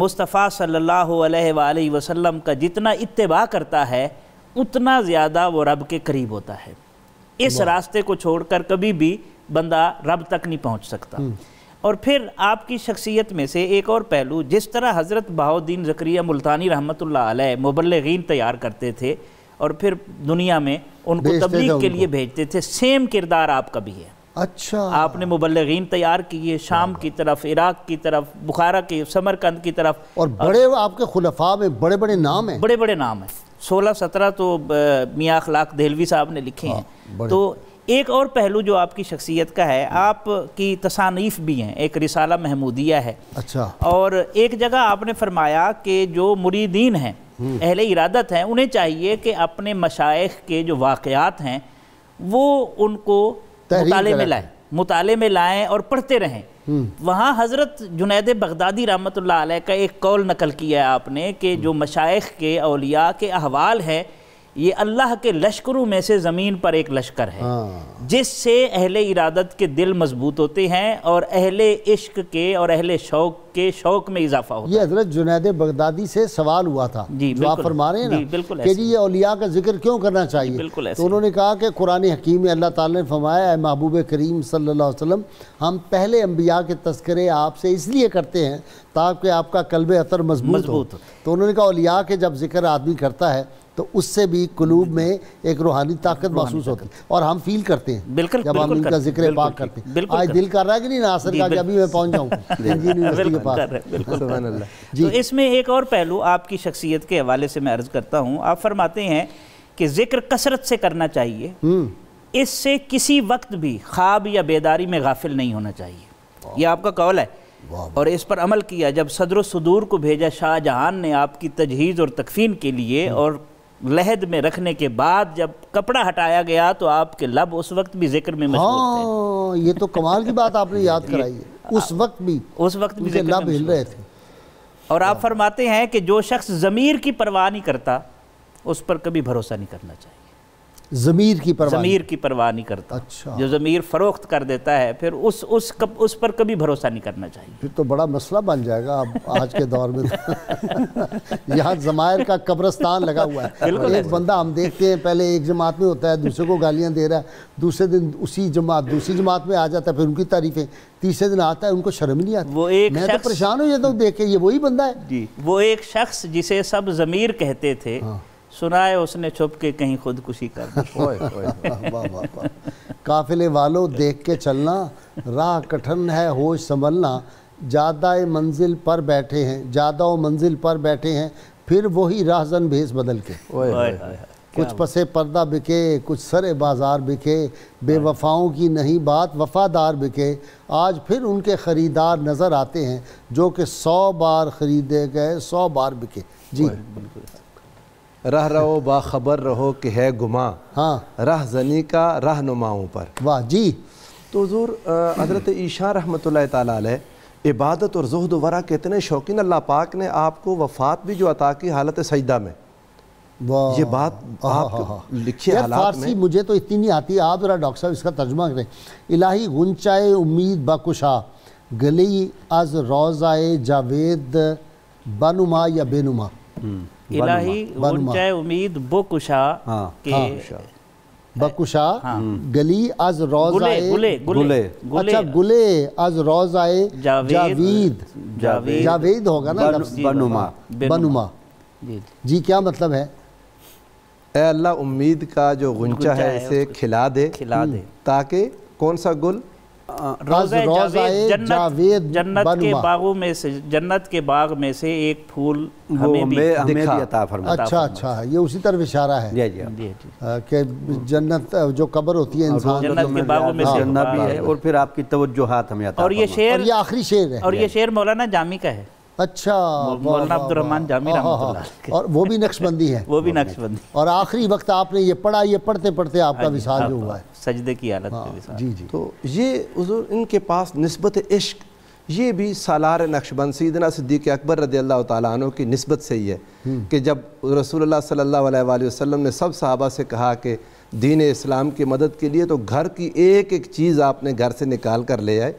Speaker 3: मुस्तफ़ा सल्लल्लाहु अलैहि वसल्लम का जितना इतबा करता है उतना ज़्यादा वो रब के करीब होता है इस रास्ते को छोड़कर कभी भी बंदा रब तक नहीं पहुंच सकता हम्म। और फिर आपकी शख्सियत में से एक और पहलू जिस तरह हज़रत बहाउद्दीन ज़क्रिया मुल्तानी रहमत आलह तैयार करते थे और फिर दुनिया में उनको तबलीग के लिए भेजते थे सेम किरदार आपका भी है अच्छा आपने मुबलगिन तैयार किए शाम की तरफ इराक की तरफ बुखारा की समरकंद की तरफ और बड़े और,
Speaker 1: आपके खुलफा में बड़े बड़े नाम हैं
Speaker 3: बड़े बड़े नाम हैं सोलह सत्रह तो मियाँ अखलाक देहलवी साहब ने लिखे हाँ, हैं तो एक और पहलू जो आपकी शख्सियत का है आपकी तसानीफ भी हैं एक रिसाला महमूदिया है अच्छा और एक जगह आपने फरमाया कि जो मुरीदीन हैं हम्म। अहले इरादत हैं उन्हें चाहिए कि अपने मशाइ के जो वाक़ात हैं वो उनको मुताले में लाएँ मुताले में लाएँ और पढ़ते रहें हम्म। वहाँ हज़रत जुनेद बगदादी रहमत का एक कौल नकल किया है आपने कि हम्म। जो मशाइ के अलिया के अहवाल हैं ये अल्लाह के लश्करों में से ज़मीन पर एक लश्कर है हाँ। जिससे अहले इरादत के दिल मजबूत होते हैं और अहले इश्क के और अहले शौक के शौक में इजाफा होता
Speaker 1: ये हजरत जुनेद बगदादी से सवाल हुआ था जी जो आप फरमा रहे हैं ना बिल्कुल कि जी ये औलिया का जिक्र क्यों करना चाहिए बिल्कुल तो उन्होंने कहा कि कुरान हकीम अल्लाह ताला ने फरमाया है महबूब करीम सल्लल्लाहु अलैहि वसल्लम हम पहले अम्बिया के तस्करे आपसे इसलिए करते हैं ताकि आपका कल्ब अतर मजबूत हो तो उन्होंने कहा औलिया के जब जिक्र आदमी करता है तो उससे भी कुलूब में एक रूहानी ताकत महसूस होती है और हम फील करते हैं बिल्कुल जब हम इनका जिक्र पाक करते हैं आज दिल कर रहा है कि नहीं नासर का अभी मैं पहुंच जाऊँ
Speaker 3: तो इसमें एक और पहलू आपकी शख्सियत के हवाले से मैं अर्ज करता हूँ आप फरमाते हैं कि जिक्र कसरत से करना चाहिए हम्म। इससे किसी वक्त भी ख्वाब या बेदारी में गाफिल नहीं होना चाहिए यह आपका कौल है और इस पर अमल किया जब सदर सदूर को भेजा शाहजहान ने आपकी तजहीज़ और तकफीन के लिए हम्म। और लहद में रखने के बाद जब कपड़ा हटाया गया तो आपके लब उस वक्त भी जिक्र में
Speaker 1: हाँ, थे। ये तो कमाल की बात आपने याद [LAUGHS] कराई है उस वक्त भी उस वक्त भी लब हिल रहे थे
Speaker 3: और आप हाँ। फरमाते हैं कि जो शख्स ज़मीर की परवाह नहीं करता उस पर कभी भरोसा नहीं करना चाहिए
Speaker 1: ज़मीर की
Speaker 3: परवाह ज़मीर की परवाह नहीं करता अच्छा जो ज़मीर फ़रोख्त कर देता है फिर उस उस कब उस पर कभी भरोसा नहीं करना चाहिए
Speaker 1: फिर तो बड़ा मसला बन जाएगा अब आज के दौर में [LAUGHS] यहाँ ज़मायर का कब्रस्तान लगा हुआ है एक है बंदा हम देखते हैं पहले एक जमात में होता है दूसरे को गालियाँ दे रहा है दूसरे दिन उसी जमात दूसरी जमात में आ जाता है फिर उनकी तारीफ़ें तीसरे दिन आता है उनको शर्म नहीं आती
Speaker 3: वो एक मैं तो परेशान
Speaker 1: हो जाता हूँ तो देखे ये वही बंदा है
Speaker 3: जी वो एक शख्स जिसे सब ज़मीर कहते थे हाँ। सुना है उसने छुप के कहीं खुदकुशी कर दी [LAUGHS] काफिले
Speaker 1: वालों देख के चलना राह कठिन है होश संभलना ज़्यादा मंजिल पर बैठे हैं ज़्यादा मंजिल पर बैठे हैं फिर वही राहजन भेस बदल के ओए, ओए, ओए, कुछ पसे पर्दा बिके कुछ सरे बाजार बिके बेवफाओं की नहीं बात वफादार बिके आज फिर उनके ख़रीदार नज़र आते हैं जो कि सौ बार ख़रीदे गए सौ बार बिके जी बिल्कुल
Speaker 4: रह रहो बाबर रहो कि है गुमा हाँ रह जनी का राह नुमाओं पर वाह जी तो हजूर हजरत ईशा रहमत ताल इबादत और जहद वरा के इतने शौकीन अल्लाह पाक ने आपको वफात भी जो अता की हालत सजदा में
Speaker 1: ये बात आप लिखी हालात में मुझे तो इतनी नहीं आती आप ज़रा डॉक्टर साहब इसका तर्जमा करें इलाही गुंचाए उम्मीद बाकुशा गली अज रोज़ाए जावेद बनुमा या बेनुमा हम्म। इलाही चाहे उम्मीद बुकुशा हाँ, के हाँ, बकुशा हाँ। गली आज आए गुले, गुले, गुले, अच्छा गुले आज जावेद जावेद जावेद होगा ना बनुमा बनुमा जी क्या मतलब है
Speaker 4: अल्लाह उम्मीद का जो गुंचा है इसे खिला दे खिला दे ताकि कौन सा गुल जावेद जन्नत के बागों
Speaker 3: में से जन्नत के बाग में से एक फूल हमें हमें दिखा। अच्छा
Speaker 4: अच्छा ये उसी
Speaker 1: तरह इशारा है जी जी कि जन्नत जो कब्र होती है इंसान जन्नत के बागों में से जन्नत भी है और
Speaker 3: फिर आपकी तवज्जोहात हमें और ये शेर ये आखिरी शेर है और ये शेर मौलाना जामी का है
Speaker 1: अच्छा मौलाना अब्दुलरहमान जामी और वो भी नक्शबंदी है [LAUGHS] वो भी नक्शबंदी और आखिरी वक्त आपने ये पढ़ा ये पढ़ते पढ़ते आपका हाँ विशाल हाँ जो हुआ
Speaker 3: है सजदे की हालत में हाँ,
Speaker 4: जी जी तो ये इनके पास नस्बत इश्क ये भी सालार नक्शबंद सीदना सिद्दीक अकबर रदी अल्लाह तु की नस्बत से ही है हम्म। कि जब रसूल सल्ला वसम ने सब साहबा से कहा कि दीन इस्लाम की मदद के लिए तो घर की एक एक चीज़ आपने घर से निकाल कर ले आए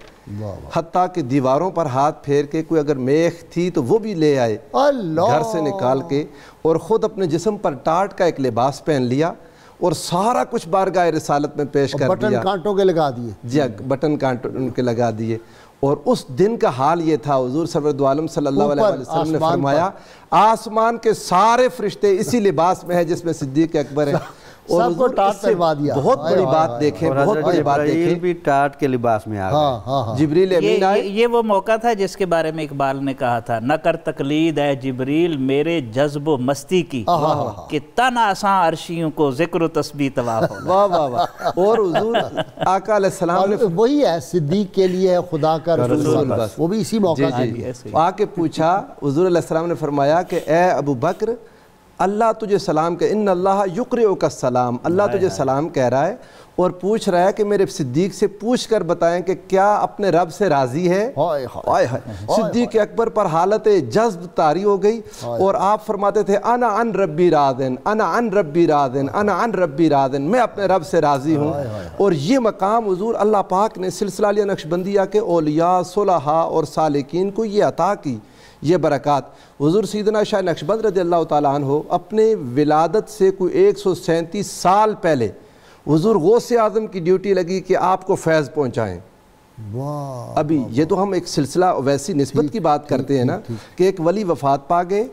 Speaker 4: हती कि दीवारों पर हाथ फेर के कोई अगर मेख थी तो वो भी ले आए घर से निकाल के और ख़ुद अपने जिसम पर टाट का एक लिबास पहन लिया और सारा कुछ बारगाह रसालत में पेश कर बटन दिया कांटों के लगा दिए जी हाँ, बटन कांटों उनके लगा दिए और उस दिन का हाल ये था हजूर सरवरदम सल्लल्लाहु ने फरमाया आसमान के सारे फरिश्ते इसी लिबास में है
Speaker 3: जिसमें सिद्दीक अकबर है [LAUGHS] टाट दिया बहुत बड़ी बात देखें बहुत
Speaker 4: बड़ी बात देखें
Speaker 2: भी टाट के लिबास में आ गए हाँ, हाँ, हाँ। जिब्रील अमीन आए
Speaker 3: ये वो मौका था जिसके बारे में इकबाल ने कहा था न कर तकलीद है जिब्रील मेरे जज्ब मस्ती की कि तन आसा को जिक्र तस्बी तवाफ
Speaker 1: वाह वाह वाह और
Speaker 3: हुजूर आका
Speaker 4: वही है सिद्दीक के लिए खुदा का
Speaker 3: तो रसूल वो भी इसी मौका
Speaker 4: आके पूछा हुजूर ने फरमाया कि ए अबू बकर अल्लाह तुझे सलाम कह इन अल्लाह युकर का सलाम अल्लाह तुझे सलाम कह रहा है और पूछ रहा है कि मेरे सिद्दीक से पूछ कर बताएं कि क्या अपने रब से राज़ी है हाय हाय सिद्दीक अकबर पर हालत जज्ब तारी हो गई और आप फरमाते थे अना अन रबी रादन अना अन रबी रादन अना अन रबी रादन मैं अपने रब से राज़ी हूँ और ये मकाम हजूर अल्लाह पाक ने सिलसिला नक्शबंदिया के ओलिया सुलहा और सालकिन को ये अता की ये बरक़ात हज़ूर सीदना शाह नक्शबंद रदी अल्लाह ताली हो अपने विलादत से कोई एक सौ सैंतीस साल पहले हज़ूर गौस आज़म की ड्यूटी लगी कि आपको फैज़ पहुँचाएँ अभी वाँ, ये वाँ, तो हम एक सिलसिला वैसी नस्बत की बात करते हैं ना कि एक वली वफात पा गए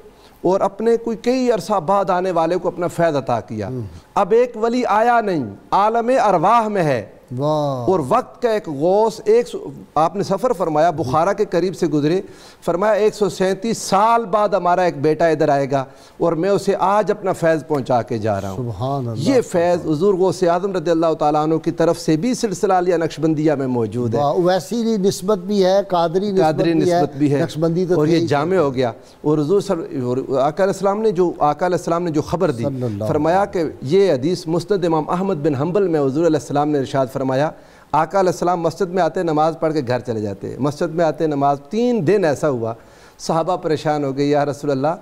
Speaker 4: और अपने कोई कई अरसा बाद आने वाले को अपना फैज़ अता किया हम्म। अब एक वली आया नहीं आलम अरवाह में है और वक्त का एक गौस एक आपने सफ़र फरमाया बुखारा के करीब से गुजरे फरमाया एक सौ सैंतीस साल बाद हमारा एक बेटा इधर आएगा और मैं उसे आज अपना फैज़ पहुँचा के जा रहा हूँ ये फैज़ हजूर गौ से आजम रदी तु की तरफ से भी सिलसिला लिया नक्शबंदिया में मौजूद है वैसी नस्बत भी है कादरी कादरी नस्बत भी है नक्शबंदी तो और ये जाम हो गया और हजूर सर आकाम ने जो आकाम ने जो खबर दी फरमाया कि ये हदीस मुस्द इमाम अहमद बिन हम्बल में हजूर ने इर्शाद फरमा फरमाया आका मस्जिद में आते नमाज़ पढ़ के घर चले जाते मस्जिद में आते नमाज तीन दिन ऐसा हुआ साहबा परेशान हो गए या रसोल्ला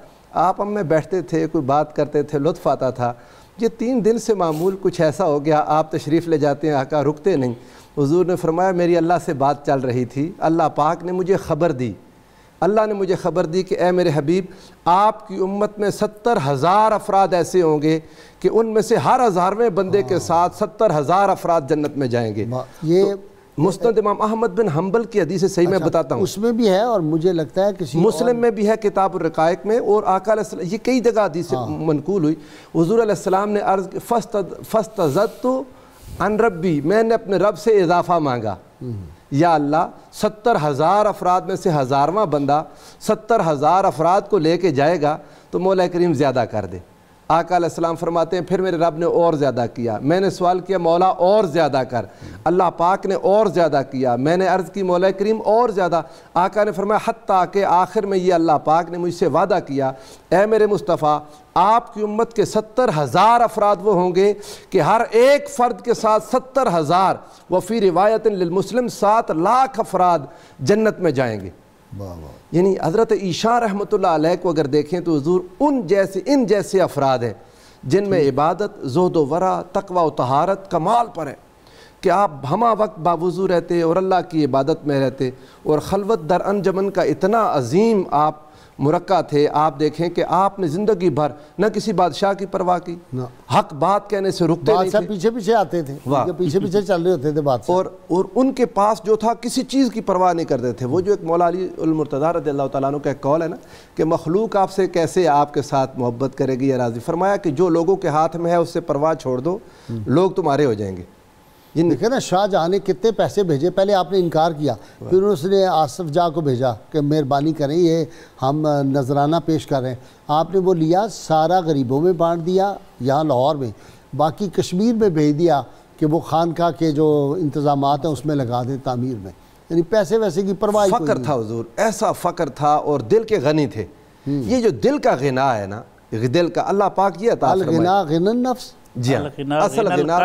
Speaker 4: आप हम में बैठते थे कोई बात करते थे लुत्फ़ आता था ये तीन दिन से मामूल कुछ ऐसा हो गया आप तशरीफ़ ले जाते हैं आका रुकते नहीं हजूर ने फरमाया मेरी अल्लाह से बात चल रही थी अल्लाह पाक ने मुझे ख़बर दी अल्लाह ने मुझे ख़बर दी कि ए मेरे हबीब आपकी उम्मत में सत्तर हज़ार अफराद ऐसे होंगे कि उनमें से हर हज़ारवें बंदे के साथ सत्तर हज़ार अफराद जन्नत में जाएंगे ये तो मुस्तद इमाम अहमद बिन हम्बल की हदीस सही अच्छा, मैं बताता हूँ उसमें भी है और मुझे लगता है किसी मुस्लिम और... में भी है किताब रकायक में और आका ये कई जगह हदीस हाँ। मनकूल हुई हजूर ने अर्ज फस्त फस्त अन रबी मैंने अपने रब से इजाफ़ा मांगा हम्म। या अल्लाह सत्तर हज़ार अफराद में से हज़ारवा बंदा सत्तर हज़ार अफराद को लेके जाएगा तो मौला करीम ज़्यादा कर दे आकाम फरमाते हैं फिर मेरे रब ने और ज़्यादा किया मैंने सवाल किया मौला और ज़्यादा कर अल्लाह पाक ने और ज़्यादा किया मैंने अर्ज़ की मौला करीम और ज़्यादा आका ने फरमाया हत के आखिर में ये अल्लाह पाक ने मुझसे वादा किया ए मेरे मुस्तफ़ा आपकी उम्मत के सत्तर हज़ार अफराद वो होंगे कि हर एक फ़र्द के साथ सत्तर हज़ार वफ़ी रिवायत मुस्लिम सात लाख अफराद जन्नत में जाएंगे यानी हज़रत ईशा रहमत को अगर देखें तो हजूर उन जैसे इन जैसे अफराद हैं जिनमें इबादत जहद वरा तकवा तहारत कमाल पर है कि आप हमा वक्त बावजू रहते और अल्लाह की इबादत में रहते और खलवत दर अनजमन का इतना अजीम आप मुरक्का थे आप देखें कि आपने ज़िंदगी भर न किसी बादशाह की परवाह की हक बात कहने से रुकते नहीं थे पीछे पीछे आते थे पीछे पीछे चल रहे होते थे बात और और उनके पास जो था किसी चीज़ की परवाह नहीं करते थे वो जो एक मौला अलीमरतदा रदी अल्लाह का कॉल है ना कि मखलूक आपसे कैसे आपके साथ मोहब्बत करेगी या राजी फरमाया कि जो लोगों के हाथ में है उससे परवाह छोड़ दो लोग तुम्हारे हो जाएंगे ये देखे ना शाहजहाँ ने
Speaker 1: कितने पैसे भेजे पहले आपने इनकार किया फिर उसने आसफ जहाँ को भेजा कि मेहरबानी करें ये हम नजराना पेश कर रहे हैं आपने वो लिया सारा गरीबों में बांट दिया यहाँ लाहौर में बाकी कश्मीर में भेज दिया कि वो खानका के जो इंतजाम
Speaker 4: हैं उसमें लगा दें तामीर में यानी पैसे वैसे की परवाह फ़कर था हजूर ऐसा फ़कर था और दिल के गनी थे हम्म। ये जो दिल का गना है ना दिल का अल्लाह पाक ये था नफ्स जी हाँ। असल गना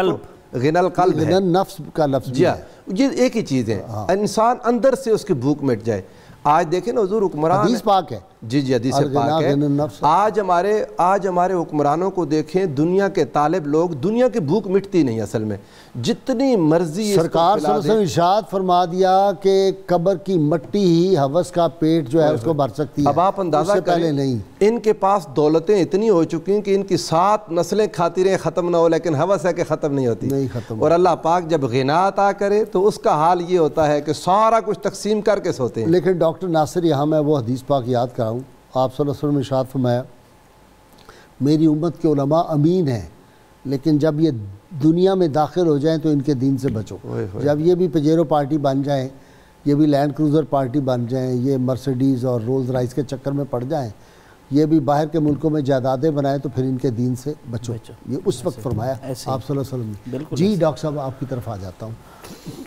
Speaker 4: गिनल कल है नफ्स का लफ्ज जी हाँ, ये एक ही चीज़ है हाँ। इंसान अंदर से उसकी भूख मिट जाए आज देखें ना हजूर हुक्मरान पाक है जी जी से पाक है आज हमारे आज हमारे हुक्मरानों को देखें दुनिया के तालब लोग दुनिया की भूख मिटती नहीं असल में जितनी मर्जी सरकार
Speaker 1: इशाद फरमा दिया कि कब्र की मट्टी ही हवस का पेट जो है उसको भर
Speaker 4: सकती है अब आप अंदाजा पहले नहीं इनके पास दौलतें इतनी हो चुकी हैं कि इनकी सात नस्लें खातिर ख़त्म ना हो लेकिन हवस है कि ख़त्म नहीं होती नहीं खत्म और अल्लाह पाक जब गिना अता करे तो उसका हाल ये होता है कि सारा कुछ तकसीम करके सोते हैं
Speaker 1: लेकिन डॉक्टर नासिर यहाँ मैं वो हदीस पाक याद कराऊँ आप वसल्लम फरमाया मेरी उम्मत के उलमा अमीन हैं लेकिन जब ये दुनिया में दाखिल हो जाएं तो इनके दीन से बचो जब ये भी पजेरो पार्टी बन जाएं ये भी लैंड क्रूज़र पार्टी बन जाएं ये मर्सिडीज़ और रोल्स राइस के चक्कर में पड़ जाएं ये भी बाहर के मुल्कों में जायदादें बनाएं तो फिर इनके दीन से बचो, ये उस वक्त फरमाया आप सल्लल्लाहु अलैहि वसल्लम जी डॉक्टर साहब आपकी तरफ आ जाता हूँ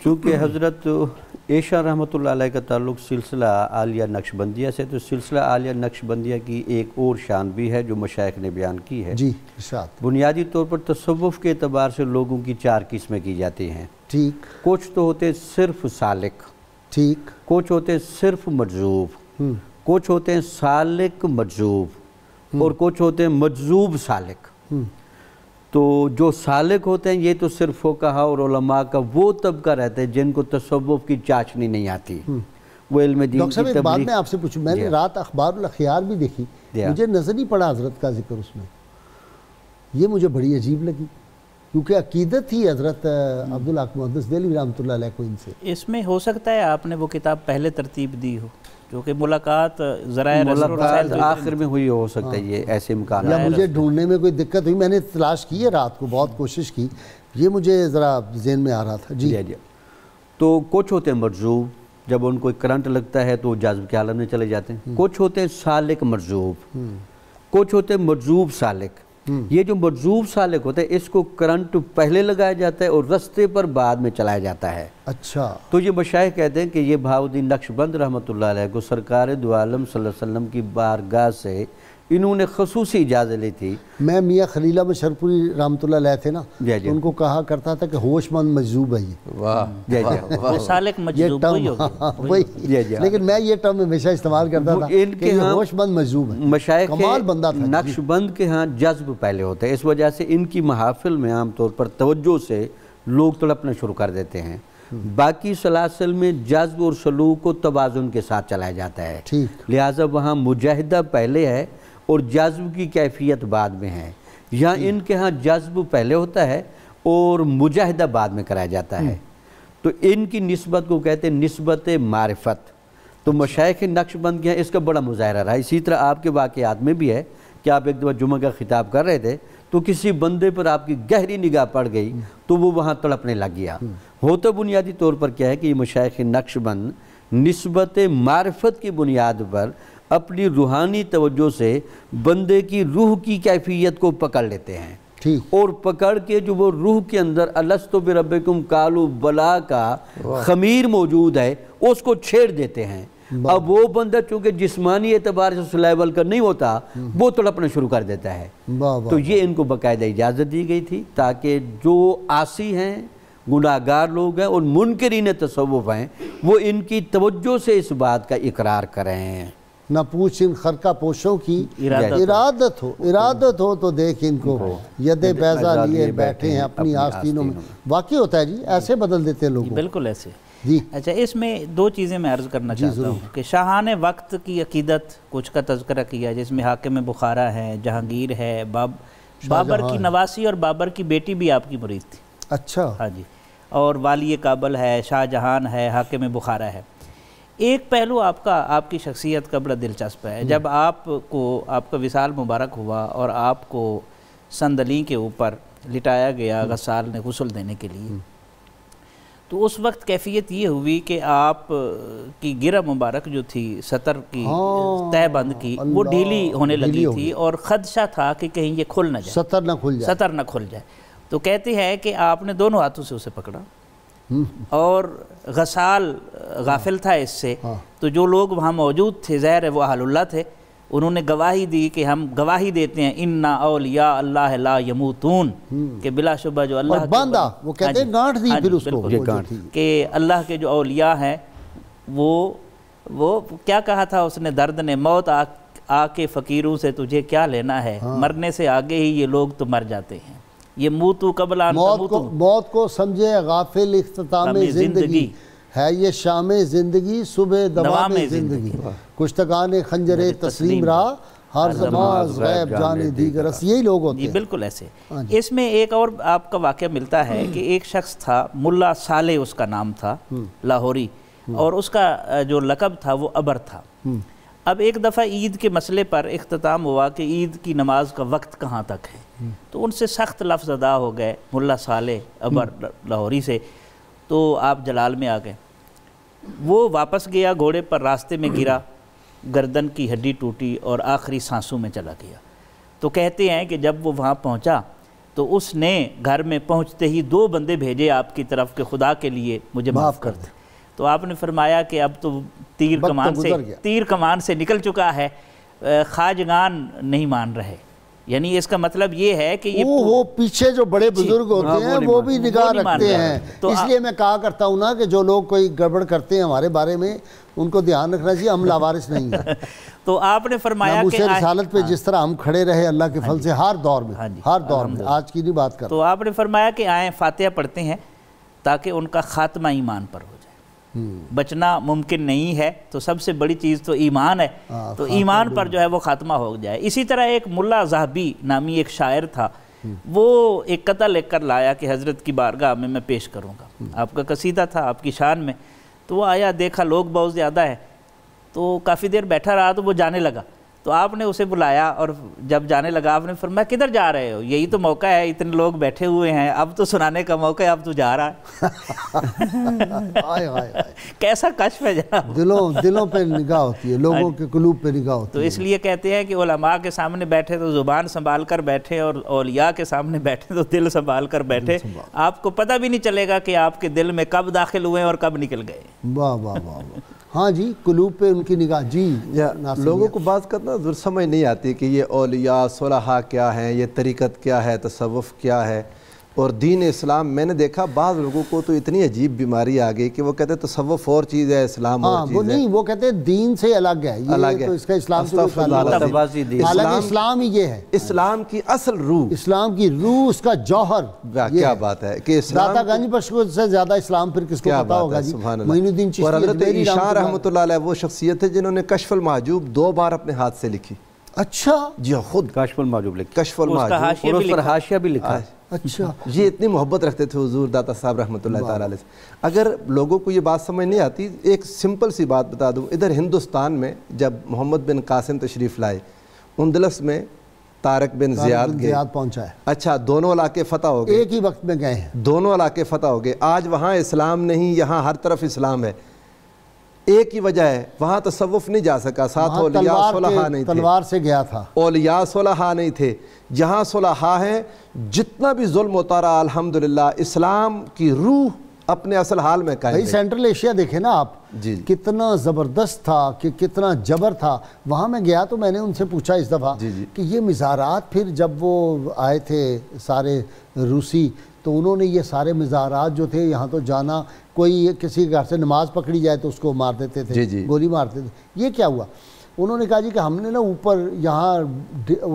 Speaker 2: चूँकि हज़रत ऐशा रहमत का ताल्लुक सिलसिला आलिया नक्शबंदिया से तो सिलसिला आलिया नक्शबंदिया की एक और शान भी है जो मशाइ ने बयान की है जी बुनियादी तौर पर तसवुफ़ के अतबार से लोगों की चार किस्में की जाती हैं ठीक कुछ तो होते सिर्फ सालिक ठीक कुछ होते सिर्फ मजूब हम्म। कुछ होते हैं सालिक मजूब हम्म। और कुछ होते हैं मजूब सालिक हम्म। तो जो सालक होते हैं ये तो सिर्फ वो कहा और उलमा का वो तबका रहता है जिनको तसव्वुफ की चाशनी नहीं आती हम्म। वो इल्म दीन डॉक्टर साहब एक बात आपसे पूछूं मैंने
Speaker 1: रात अखबार अखियार भी देखी मुझे नज़र ही पड़ा हजरत का जिक्र उसमें ये मुझे बड़ी अजीब लगी क्योंकि अकीदत ही हजरत हम्म। अब्दुल हक मुहदस दिल्ली रमत को इनसे
Speaker 3: इसमें हो सकता है आपने वो किताब पहले तरतीब दी हो क्योंकि मुलाकात मुलाकात आखिर
Speaker 1: में हुई हो सकता है हाँ। ये ऐसे मकान या मुझे ढूंढने में कोई दिक्कत हुई मैंने तलाश की है रात को बहुत कोशिश की ये मुझे ज़रा जेन में आ रहा था जी जी
Speaker 2: तो कुछ होते हैं मरजूब जब उनको करंट लगता है तो जाजब के आलम में चले जाते हैं हम्म। कुछ होते हैं सालिक मरजूब हम्म। कुछ होते हैं मरजूब सालिक हम्म। ये जो मजूब सालिक होता है इसको करंट पहले लगाया जाता है और रस्ते पर बाद में चलाया जाता है अच्छा तो ये बशाह कहते हैं कि ये भाउद्दीन नक्शबंद रहमत को सरकार दोआलम सल्लम की बारगाह से इन्होंने खसूस इजाज़त ली थी
Speaker 1: मैं मियाँ खलीला में शरपुरी रामतुल्ला लाए थे ना जय जय उनको कहा करता था कि होशमंद मजूब है ये
Speaker 2: वाह हाँ। वही हाँ, हाँ। लेकिन
Speaker 1: मैं ये टर्म हमेशा इस्तेमाल करता था इनके
Speaker 2: होशमंद मजूब है कमाल बंदा था नक्शबंद के यहाँ जज्ब पहले होते हैं इस वजह से इनकी महाफिल में आमतौर पर तवज्जो से लोग तड़पना शुरू कर देते हैं हम्म। बाकी सलासल में जज्ब और सलूक को तोज़ुन के साथ चलाया जाता है लिहाजा वहाँ मुजाहिदा पहले है और जज्ब की कैफियत बाद में है यहाँ इनके यहाँ जज्ब पहले होता है और मुजाहिदा बाद में कराया जाता है हम्म। तो इनकी नस्बत को कहते हैं नस्बत मारफत तो अच्छा। मशाइ नक्शबंद के यहाँ इसका बड़ा मुजाहरा रहा इसी तरह आपके वाकत में भी है कि आप एक दफ़ा जुम्मे का खिताब कर रहे थे तो किसी बंदे पर आपकी गहरी निगाह पड़ गई हम्म। तो वो वहाँ तड़पने लग गया हम्म। हो तो बुनियादी तौर पर क्या है कि ये मशाइ नक्शबंद नस्बत मारफत की बुनियाद पर अपनी रूहानी तवज्जो से बंदे की रूह की कैफियत को पकड़ लेते हैं ठीक और पकड़ के जो वो रूह के अंदर अलस्त बिरबकुम कालू बला का खमीर मौजूद है उसको छेड़ देते हैं अब वो बंदा चूंकि जिसमानी एतबार से लेवल का नहीं होता वो तड़पना शुरू कर देता है तो ये इनको बाकायदा इजाज़त दी गई थी ताकि जो आसी हैं गुनागार लोग हैं और मुनकरीन तसवुफ़ हैं वो इनकी तवज्जो से इस बात का इकरार करें
Speaker 1: न पूछ इन खरका पोशों की इरादत इरादत हो इरादत हो तो देख इनको यदे बैजा लिए बैठे हैं अपनी आस्तीनों में वाकई होता है जी ऐसे बदल देते हैं लोग बिल्कुल
Speaker 3: ऐसे जी अच्छा इसमें दो चीज़ें मैं अर्ज़ करना चाहता हूँ कि शाहान वक्त की अकीदत कुछ का तस्करा किया जिसमें हाकिम बुखारा है जहांगीर है बाब बाबर की नवासी और बाबर की बेटी भी आपकी मुरीद थी अच्छा हाँ जी और वाली काबल है शाहजहान है हाकिम बुखारा है एक पहलू आपका आपकी शख्सियत का बड़ा दिलचस्प है जब आपको आपका विशाल मुबारक हुआ और आपको संदली के ऊपर लिटाया गया हम्म। गसाल ने गसल देने के लिए हम्म। तो उस वक्त कैफियत ये हुई कि आप की गिरा मुबारक जो थी सतर की हाँ, तय बंद की वो ढीली होने लगी थी और खदशा था कि कहीं ये खुल ना जाए सतर ना खुल जाए सतर ना खुल जाए तो कहते हैं कि आपने दोनों हाथों से उसे पकड़ा और गसाल गाफिल था इससे हाँ। तो जो लोग वहाँ मौजूद थे ज़हर है वो थे उन्होंने गवाही दी कि हम गवाही देते हैं इन ना अलिया अल्लाह ला यमूतून हम्म। के बिला शुबा जो अल्लाह बांधा वो कहते हाँ हैं गांठ दी हाँ फिर उसको कि अल्लाह के जो अलिया हैं वो वो क्या कहा था उसने दर्द ने मौत आ आके फ़कीरों से तुझे क्या लेना है मरने से आगे ही ये लोग तो मर जाते हैं ये मूतु कबला मौत को
Speaker 1: मौत को समझे गाफिल इख्ताम ज़िंदगी है ये शाम ज़िंदगी सुबह दवा में ज़िंदगी कुश्तगान खंजर तस्लीम रहा हर गैब जाने दीगर यही लोग होते हैं बिल्कुल ऐसे
Speaker 3: हाँ इसमें एक और आपका वाक्य मिलता है कि एक शख्स था मुल्ला साले उसका नाम था हम्म। लाहौरी हम्म। और उसका जो लकब था वो अबर था हम्म। अब एक दफ़ा ईद के मसले पर अख्ताम हुआ कि ईद की नमाज का वक्त कहाँ तक है तो उनसे सख्त लफ्ज़ अदा हो गए मुल्ला साले अबर हम्म। लाहौरी से तो आप जलाल में आ गए वो वापस गया घोड़े पर रास्ते में गिरा गर्दन की हड्डी टूटी और आखिरी सांसों में चला गया तो कहते हैं कि जब वो वहाँ पहुँचा तो उसने घर में पहुँचते ही दो बंदे भेजे आपकी तरफ के खुदा के लिए मुझे माफ़ कर दे तो आपने फरमाया कि अब तो तीर कमान से तीर कमान से निकल चुका है खाजगान नहीं मान रहे यानी इसका मतलब ये है कि ये वो, वो
Speaker 1: पीछे जो बड़े बुजुर्ग होते हाँ, हैं वो भी निगाह रखते हैं तो इसलिए मैं कहा करता हूँ ना कि जो लोग कोई गड़बड़ करते हैं हमारे बारे में उनको ध्यान रखना चाहिए हम लावारिस नहीं है
Speaker 3: [LAUGHS] तो आपने फरमाया कि रिसालत पे हाँ। जिस
Speaker 1: तरह हम खड़े रहे अल्लाह के हाँ फल से हर दौर में हर दौर में आज की नहीं बात कर
Speaker 3: तो आपने फरमाया कि आए फातिया पढ़ते हैं ताकि उनका खात्मा ईमान पर हो हम्म। बचना मुमकिन नहीं है तो सबसे बड़ी चीज़ तो ईमान है आ, हाँ, तो ईमान पर जो है वो ख़ात्मा हो जाए इसी तरह एक मुल्ला जहबी नामी एक शायर था हम्म। वो एक कता लेकर लाया कि हज़रत की बारगाह में मैं पेश करूँगा हम्म। आपका कसीदा था आपकी शान में तो वो आया देखा लोग बहुत ज़्यादा है तो काफ़ी देर बैठा रहा तो वो जाने लगा तो आपने उसे बुलाया और जब जाने लगा आपने फिर मैं किधर जा रहे हो यही तो मौका है इतने लोग बैठे हुए हैं अब तो सुनाने का मौका है अब तो जा रहा है [LAUGHS]
Speaker 1: आए, आए, आए। कैसा कश है जरा दिलों दिलों पे निगाह होती है लोगों हाँ के कुलूब पे निगाह होती तो है इसलिए
Speaker 3: कहते हैं कि ओलमा के सामने बैठे तो ज़ुबान संभाल कर बैठे और ओलिया के सामने बैठे तो दिल संभाल कर बैठे आपको पता भी नहीं चलेगा कि आपके दिल में कब दाखिल हुए और कब निकल गए
Speaker 4: वाह वाह वाह
Speaker 1: हाँ जी कुलूब पे उनकी निगाह जी
Speaker 3: लोगों
Speaker 4: को बात करना समझ नहीं आती कि ये औलिया सोलहा क्या है ये तरीक़त क्या है तसवुफ़ क्या है और दीन इस्लाम मैंने देखा बाद लोगों को तो इतनी अजीब बीमारी आ गई कि वो कहते तसव्वुफ और चीज़ है इस्लाम हाँ, और वो नहीं वो कहते दीन से अलग है ये अलग है तो इसका इस्लाम से
Speaker 1: इस्लाम, ही ये है इस्लाम की असल रूह इस्लाम की
Speaker 4: रूह उसका जौहर क्या बात है कि से ज़्यादा इस्लाम फिर किसको पता होगा वो शख्सियत है जिन्होंने कशफल महजूब दो बार अपने हाथ से लिखी अच्छा जी हाँ खुद कशफुल माजूब लिखा कशफुल माजूब और हाशिया भी लिखा है अच्छा ये [LAUGHS] इतनी मोहब्बत रखते थे हजूर दाता साहब रहमत ताली अगर लोगों को ये बात समझ नहीं आती एक सिंपल सी बात बता दूँ इधर हिंदुस्तान में जब मोहम्मद बिन कासिम तशरीफ़ लाए उंदलस में तारक बिन जियाद गए जियाद पहुंचा है अच्छा दोनों इलाके फतह हो गए एक ही वक्त में गए हैं दोनों इलाके फतह हो गए आज वहाँ इस्लाम नहीं यहाँ हर तरफ इस्लाम है एक ही वजह है वहाँ तसवुफ नहीं जा सका साथ ओलिया सोलहा नहीं तलवार से गया था ओलिया सोलहा नहीं थे जहाँ सोलहा हैं जितना भी जुल्म होता रहा अलहमदिल्ला इस्लाम की रूह अपने असल हाल में कहीं सेंट्रल एशिया देखे ना आप जी कितना ज़बरदस्त था कि कितना जबर था
Speaker 1: वहां मैं गया तो मैंने उनसे पूछा इस दफ़ा कि ये मिज़ारात फिर जब वो आए थे सारे रूसी तो उन्होंने ये सारे मज़ारात जो थे यहाँ तो जाना कोई किसी के घर से नमाज़ पकड़ी जाए तो उसको मार देते थे गोली मारते थे ये क्या हुआ उन्होंने कहा जी कि हमने ना ऊपर यहाँ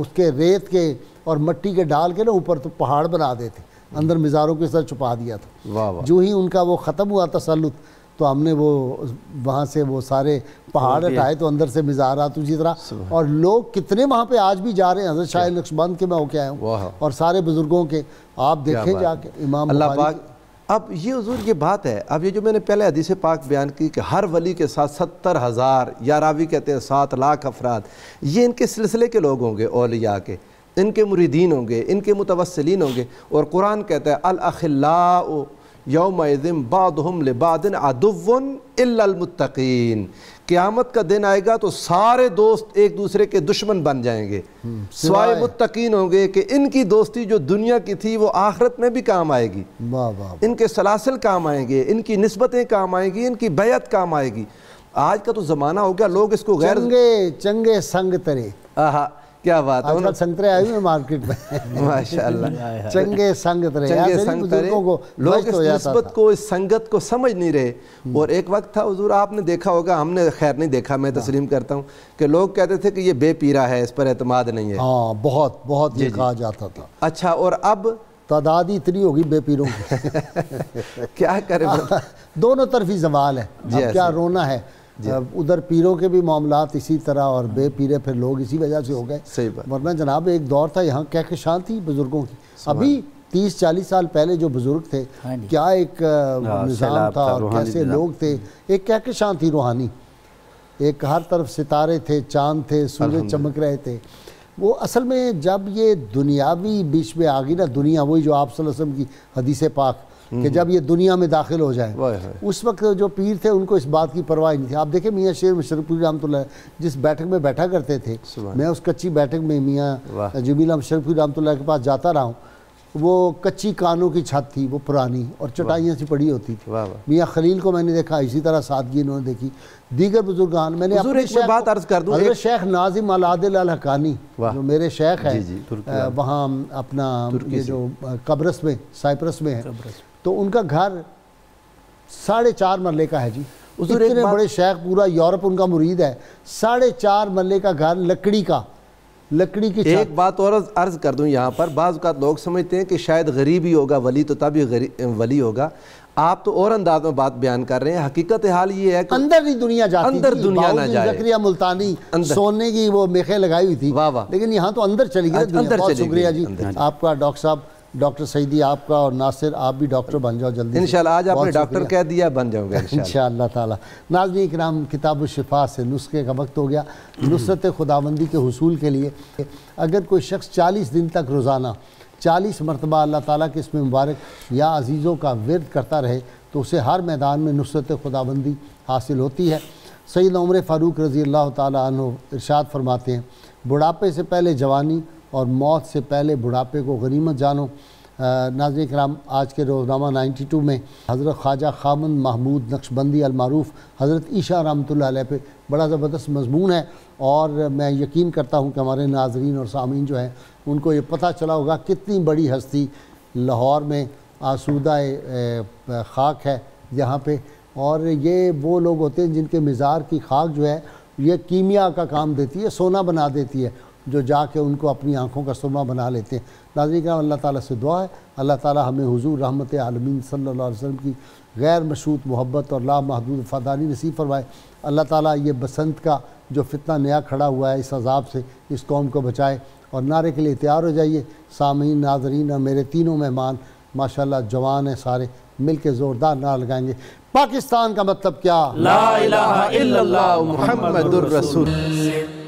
Speaker 1: उसके रेत के और मट्टी के डाल के ना ऊपर तो पहाड़ बना देते अंदर मज़ारों के साथ छुपा दिया
Speaker 4: था जो
Speaker 1: ही उनका वो ख़त्म हुआ तसलुत तो हमने वो वहाँ से वो सारे पहाड़ हटाए तो अंदर से मिजारात तो उसी तरह और लोग कितने वहाँ पे आज भी जा रहे हैं हजरत शाह नक्शबंद के मैं होके आया हूँ और सारे बुज़ुर्गों
Speaker 4: के आप देखें जाके इमाम अब ये हजूर ये बात है अब ये जो मैंने पहले हदीस पाक बयान की कि हर वली के साथ सत्तर हज़ार या रावी कहते हैं सात लाख अफराद ये इनके सिलसिले के लोग होंगे ओलिया के इनके मुरीदीन होंगे इनके मुतवसलिन होंगे और कुरान कहता है अलखिल्ला यौम बादम लिबादिन अदुवनमतकीन क़्यामत का दिन आएगा तो सारे दोस्त एक दूसरे के दुश्मन बन जाएंगे हम्म, स्वाय मुतकीन होंगे कि इनकी दोस्ती जो दुनिया की थी वो आखरत में भी काम आएगी इनके सलासल काम आएंगे इनकी नस्बतें काम आएंगी इनकी बैत काम आएगी आज का तो ज़माना हो गया लोग इसको गैर चंगे चंगे संग तरे आहा क्या बात है संतरे आए हुए मार्केट में [LAUGHS] माशाल्लाह
Speaker 1: चंगे संगत रहे चंगे संगत रहे को लोग इस तो नस्बत
Speaker 4: को इस संगत को समझ नहीं रहे हम्म। और एक वक्त था हजूर आपने देखा होगा हमने खैर नहीं देखा मैं तस्लीम हाँ। करता हूँ कि लोग कहते थे कि ये बेपीरा है इस पर एतमाद नहीं है हाँ बहुत बहुत ये कहा जाता था अच्छा और
Speaker 1: अब तादाद ही इतनी होगी बेपीरों की [LAUGHS] क्या करें [LAUGHS] दोनों तरफ ही जवाल है क्या रोना है उधर पीरों के भी मामला इसी तरह और पीरे फिर लोग इसी वजह से हो गए वरना जनाब एक दौर था यहाँ शांत थी बुज़ुर्गों की अभी तीस चालीस साल पहले जो बुज़ुर्ग थे हाँ क्या एक हाँ, निज़ाम था और कैसे लोग थे एक शांत थी रूहानी एक हर तरफ सितारे थे चांद थे सूर्य चमक रहे थे वो असल में जब ये दुनियावी बीच में आ गई ना दुनिया वही जो आप की हदीस पाक कि हम्म। जब ये दुनिया में दाखिल हो जाए उस वक्त जो पीर थे उनको इस बात की परवाह नहीं थी आप देखें मियाँ शेर मुशरफी रामतुल्ला जिस बैठक में बैठा करते थे मैं उस कच्ची बैठक में मियाँ जमीला मुशरफी रामतुल्ला के पास जाता रहा हूँ वो कच्ची कानों की छत थी वो पुरानी और चटाइयाँ सी पड़ी होती थी मियाँ खलील को मैंने देखा इसी तरह सादगी इन्होंने देखी दीगर बुजुर्गान मैंने अपने शेख बात अर्ज कर दूं शेख नाजिम अलादिल अल हकानी जो मेरे शेख है वहाँ अपना ये जो कब्रस में साइप्रस में है तो उनका घर साढ़े
Speaker 4: चार मरले का है जी उधर इतने बड़े शेख
Speaker 1: पूरा यूरोप उनका मुरीद है साढ़े चार मरले का घर लकड़ी का
Speaker 4: लकड़ी की एक बात और अर्ज़ कर दूं यहाँ पर बाज़ लोग समझते हैं कि शायद गरीब ही होगा वली तो तभी वली होगा आप तो और अंदाज में बात बयान कर रहे हैं हकीकत हाल ये है कि अंदर ही दुनिया जाती अंदर दुनिया ना जाए जकरिया मुल्तानी सोने
Speaker 1: की वो मेखे लगाई हुई थी वाह वाह लेकिन यहाँ तो अंदर चली गई अंदर शुक्रिया जी आपका डॉक्टर साहब डॉक्टर सईदी आपका और नासिर आप भी डॉक्टर बन जाओ जल्दी इन आज आपने डॉक्टर कह दिया बन जाओगे इन शाह ताला नाजनी इकराम किताब शिफा से नुस्खे का वक्त हो गया नुसरत खुदाबंदी के हसूल के लिए अगर कोई शख्स चालीस दिन तक रोज़ाना चालीस मरतबा अल्लाह ताली के इसमें मुबारक या अजीज़ों का विरद करता रहे तो उसे हर मैदान में नुसरत खुदाबंदी हासिल होती है सईद उम्र फ़ारूक रज़ी अल्लाह तरशाद फरमाते हैं बुढ़ापे से पहले जवानी और मौत से पहले बुढ़ापे को गनीमत जानो नाजन कराम आज के रोज़नामा टू में हज़रत ख्वाजा खामन महमूद नक्शबंदी अलमारूफ़ हज़रत ईशा रामत पे बड़ा ज़बरदस्त मजमून है और मैं यकीन करता हूँ कि हमारे नाजरन और सामीन जो हैं उनको ये पता चला होगा कितनी बड़ी हस्ती लाहौर में आसूदा खाक है यहाँ पर और ये वो लोग होते हैं जिनके मज़ार की खाक जो है ये कीमिया का काम देती है सोना बना देती है जो जाके उनको अपनी आँखों का सुरमा बना लेते हैं नाजरी कराम अल्लाह ताली से दुआ है अल्लाह ताली हमें हजूर रहमत आलमीन सल्ला वसम की गैर मशहूत मोहब्बत और लामहदूद फ़ादानी नसीब फरमाए अल्लाह ताली ये बसंत का जो फितना नया खड़ा हुआ है इस अजाब से इस कौम को बचाए और नारे के लिए तैयार हो जाइए सामीन नाजरीन और मेरे तीनों मेहमान माशा जवान हैं सारे मिल के ज़ोरदार नारा लगाएंगे पाकिस्तान का मतलब क्या ला